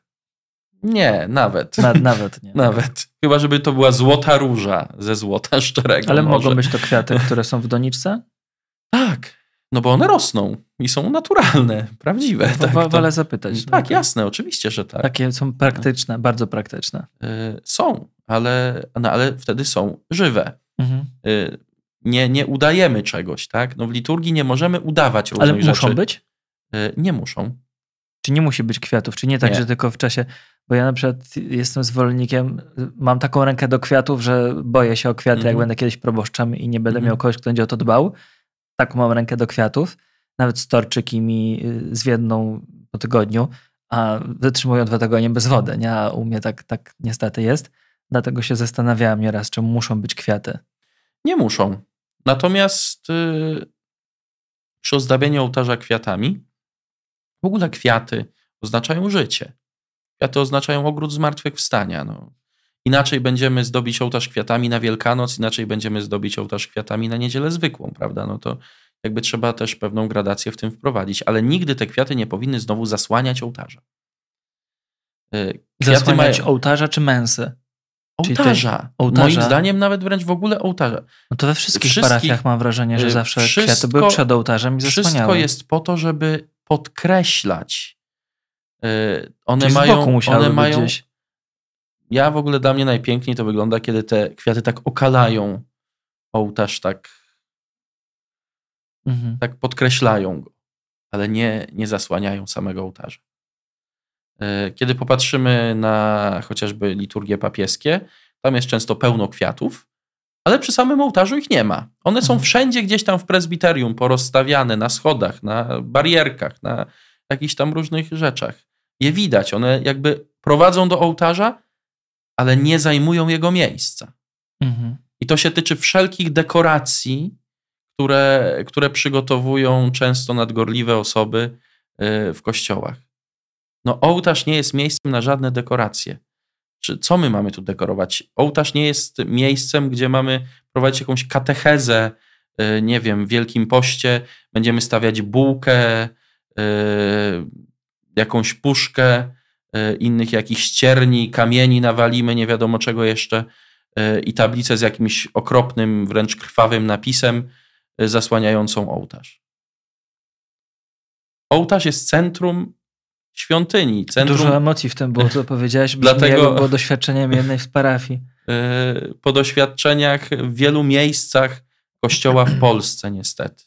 Nie, nawet. Na, nawet nie. Nawet. Chyba, żeby to była złota róża ze złota szczerego. Ale może. mogą być to kwiaty, które są w doniczce? Tak. No bo one rosną i są naturalne, prawdziwe. No, tak, wolę zapytać. Tak, no tak, jasne, oczywiście, że tak. Takie są praktyczne, no. bardzo praktyczne. E, są, ale, no, ale wtedy są żywe. Mhm. E, nie, nie udajemy czegoś, tak? No w liturgii nie możemy udawać różnych rzeczy. Ale muszą być? E, nie muszą. Czy nie musi być kwiatów? Czy nie tak, nie. że tylko w czasie... Bo ja na przykład jestem zwolennikiem, mam taką rękę do kwiatów, że boję się o kwiaty, mhm. jak będę kiedyś proboszczem i nie będę mhm. miał kogoś, kto będzie o to dbał taką mam rękę do kwiatów, nawet storczyki mi mi y, jedną po tygodniu, a wytrzymują dwa tygodnie bez wody, nie? a u mnie tak, tak niestety jest. Dlatego się zastanawiałem nieraz, czy muszą być kwiaty. Nie muszą. Natomiast yy, przy ozdabianiu ołtarza kwiatami, w ogóle kwiaty oznaczają życie. Kwiaty oznaczają ogród zmartwychwstania. No, Inaczej będziemy zdobić ołtarz kwiatami na Wielkanoc, inaczej będziemy zdobić ołtarz kwiatami na niedzielę zwykłą, prawda? No to jakby trzeba też pewną gradację w tym wprowadzić, ale nigdy te kwiaty nie powinny znowu zasłaniać ołtarza. E, kwiaty zasłaniać mają... ołtarza czy męsy? Ołtarza. ołtarza. Moim zdaniem nawet wręcz w ogóle ołtarza. No to we wszystkich, wszystkich parafiach mam wrażenie, że e, zawsze wszystko, kwiaty były przed ołtarzem i zasłaniały. Wszystko jest po to, żeby podkreślać. E, one Czyli mają, one mają, gdzieś ja w ogóle dla mnie najpiękniej to wygląda, kiedy te kwiaty tak okalają ołtarz, tak, mhm. tak podkreślają go, ale nie, nie zasłaniają samego ołtarza. E, kiedy popatrzymy na chociażby liturgie papieskie, tam jest często pełno kwiatów, ale przy samym ołtarzu ich nie ma. One są mhm. wszędzie gdzieś tam w prezbiterium, porozstawiane na schodach, na barierkach, na jakichś tam różnych rzeczach. Je widać, one jakby prowadzą do ołtarza, ale nie zajmują jego miejsca. Mhm. I to się tyczy wszelkich dekoracji, które, które przygotowują często nadgorliwe osoby y, w kościołach. No, ołtarz nie jest miejscem na żadne dekoracje. Czy co my mamy tu dekorować? Ołtarz nie jest miejscem, gdzie mamy prowadzić jakąś katechezę, y, nie wiem, w Wielkim Poście, będziemy stawiać bułkę, y, jakąś puszkę. E, innych jakichś cierni, kamieni nawalimy, nie wiadomo czego jeszcze e, i tablicę z jakimś okropnym, wręcz krwawym napisem e, zasłaniającą ołtarz. Ołtarz jest centrum świątyni. Centrum... Dużo emocji w tym było, co powiedziałeś, dlatego było doświadczeniem jednej z parafii. Po doświadczeniach w wielu miejscach kościoła w Polsce niestety.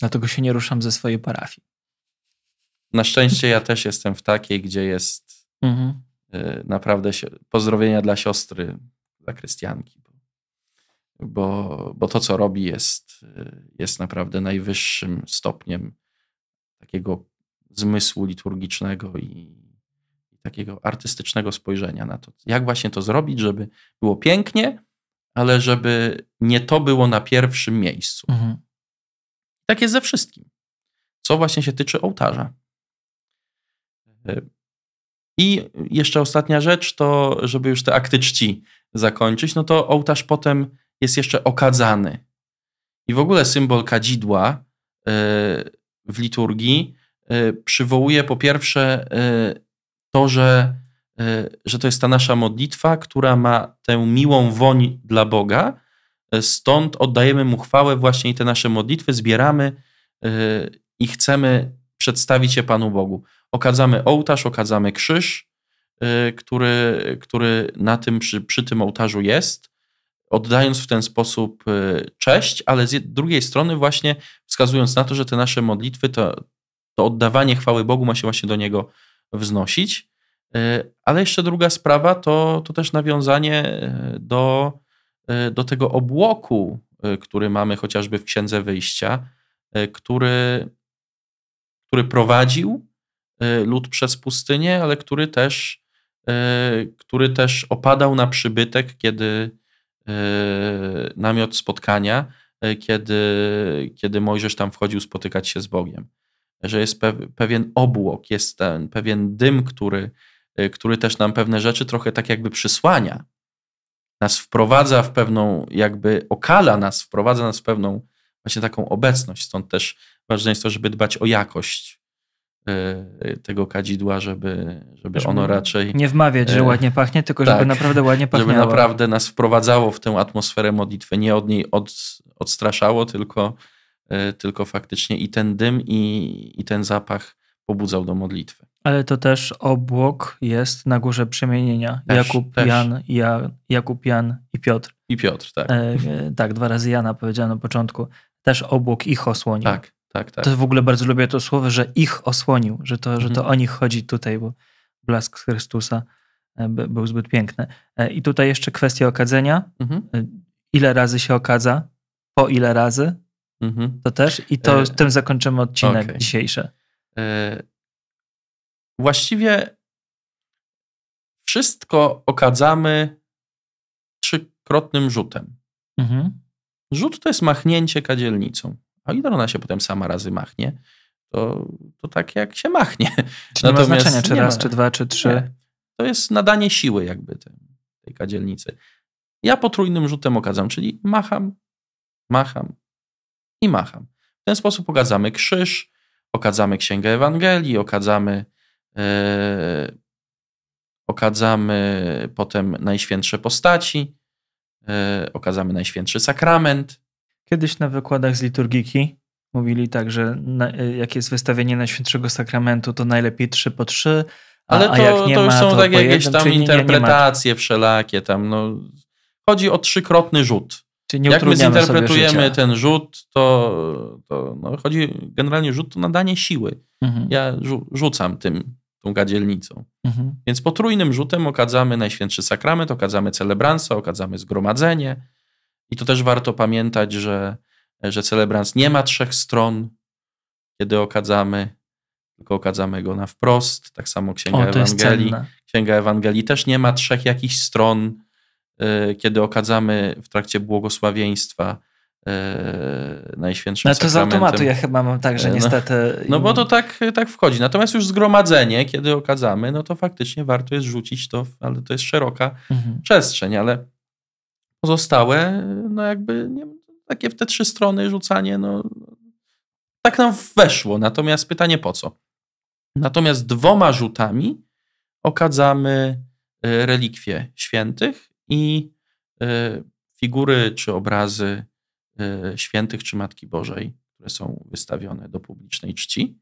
Dlatego mhm. się nie ruszam ze swojej parafii. Na szczęście ja też jestem w takiej, gdzie jest mhm. Y, naprawdę się, pozdrowienia dla siostry, dla Krystianki, bo, bo to, co robi, jest, y, jest naprawdę najwyższym stopniem takiego zmysłu liturgicznego i, takiego artystycznego spojrzenia na to. Jak właśnie to zrobić, żeby było pięknie, ale żeby nie to było na pierwszym miejscu. Mhm. Tak jest ze wszystkim. Co właśnie się tyczy ołtarza. I jeszcze ostatnia rzecz, to żeby już te akty czci zakończyć, no to ołtarz potem jest jeszcze okadzany. I w ogóle symbol kadzidła e, w liturgii e, przywołuje po pierwsze e, to, że, że to jest ta nasza modlitwa, która ma tę miłą woń dla Boga. Stąd oddajemy Mu chwałę właśnie i te nasze modlitwy zbieramy i chcemy przedstawić je Panu Bogu okadzamy ołtarz, okadzamy krzyż, y, który, który na tym, przy, przy tym ołtarzu jest, oddając w ten sposób y, cześć, ale z drugiej strony właśnie wskazując na to, że te nasze modlitwy, to, to oddawanie chwały Bogu ma się właśnie do Niego wznosić. Y, ale jeszcze druga sprawa to, to też nawiązanie do, do tego obłoku, który mamy chociażby w Księdze Wyjścia, który, który prowadził E, lud przez pustynię, ale który też, e, który też opadał na przybytek, kiedy e, namiot spotkania, kiedy, kiedy Mojżesz tam wchodził spotykać się z Bogiem. Że jest pewien obłok, jest ten pewien dym, który, który też nam pewne rzeczy trochę tak jakby przysłania. Nas wprowadza w pewną, jakby okala nas, wprowadza nas w pewną właśnie taką obecność. Stąd też ważne jest to, żeby dbać o jakość E, tego kadzidła, żeby, żeby ono raczej... Nie wmawiać, że e, ładnie pachnie, tylko tak, żeby naprawdę ładnie pachniało. Żeby naprawdę nas wprowadzało w tę atmosferę modlitwy, nie od niej od, odstraszało, tylko, e, tylko faktycznie i ten dym, i, i ten zapach pobudzał do modlitwy. Ale to też obłok jest na górze przemienienia. Też, Jakub, też. Jan, ja, Jakub, Jan i Piotr. I Piotr, tak. E, tak, dwa razy Jana powiedziałem na początku. Też obłok ich osłonił. Tak, tak, tak. To w ogóle bardzo lubię to słowo, że ich osłonił, że to, że to mhm. o nich chodzi tutaj, bo blask Chrystusa e, był zbyt piękny. E, I tutaj jeszcze kwestia okadzenia. Mhm. E, ile razy się okadza? Po ile razy? Mhm. To też? I to e... tym zakończymy odcinek okay. dzisiejszy. E... Właściwie wszystko okadzamy trzykrotnym rzutem. Mhm. Rzut to jest machnięcie kadzielnicą. O ile ona się potem sama razy machnie, to, to tak jak się machnie. Czy nie ma znaczenia, czy raz, ma, czy dwa, czy trzy. Nie. To jest nadanie siły jakby tej, tej kadzielnicy. Ja potrójnym rzutem okazam, czyli macham, macham i macham. W ten sposób okazamy krzyż, okazamy Księgę Ewangelii, okazamy, yy, okazamy potem najświętsze postaci, yy, okazamy najświętszy sakrament, Kiedyś na wykładach z liturgiki mówili tak, że na, e, jak jest wystawienie na Świętego Sakramentu, to najlepiej trzy, po 3. A, Ale to, a jak nie to już ma, są to tak jakieś jednym, tam interpretacje nie, nie wszelakie. Tam, no. Chodzi o trzykrotny rzut. Czyli nie jak my zinterpretujemy ten rzut, to, to no, chodzi generalnie rzut to nadanie siły. Mhm. Ja rzucam tym, tą gadzielnicą. Mhm. Więc potrójnym rzutem okadzamy Najświętszy Sakrament, okadzamy celebransa, okadzamy zgromadzenie, i to też warto pamiętać, że, że celebrans nie ma trzech stron, kiedy okadzamy, tylko okadzamy go na wprost. Tak samo Księga o, Ewangelii. Księga Ewangelii też nie ma trzech jakichś stron, y, kiedy okadzamy w trakcie błogosławieństwa Najświętszy Najświętszym no, to z automatu ja chyba mam także y, no. niestety. No bo to tak, tak wchodzi. Natomiast już zgromadzenie, kiedy okadzamy, no to faktycznie warto jest rzucić to, ale to jest szeroka mhm. przestrzeń, ale Pozostałe, no jakby nie, takie w te trzy strony rzucanie, no tak nam weszło. Natomiast pytanie po co? Natomiast dwoma rzutami okadzamy y, relikwie świętych i y, figury czy obrazy y, świętych czy Matki Bożej, które są wystawione do publicznej czci.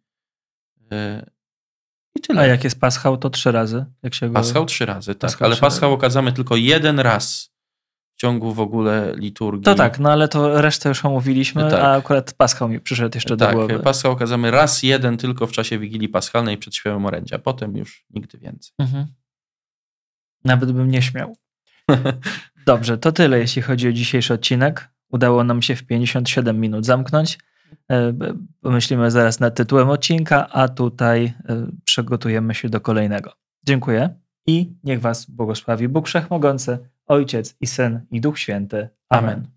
I tyle. A jak jest paschał, to trzy razy? Jak się paschał go... trzy razy, tak. Paschał ale trzy paschał razy. okazamy tylko jeden raz w ciągu w ogóle liturgii. To tak, no ale to resztę już omówiliśmy, tak. a akurat Paschał mi przyszedł jeszcze tak, do głowy. Tak, Paschał okazamy raz jeden tylko w czasie Wigilii Paschalnej przed śpiewem orędzia, potem już nigdy więcej. Mhm. Nawet bym nie śmiał. Dobrze, to tyle jeśli chodzi o dzisiejszy odcinek. Udało nam się w 57 minut zamknąć. E, pomyślimy zaraz nad tytułem odcinka, a tutaj e, przygotujemy się do kolejnego. Dziękuję i niech Was błogosławi Bóg Wszechmogący, Ojciec i Syn i Duch Święty. Amen.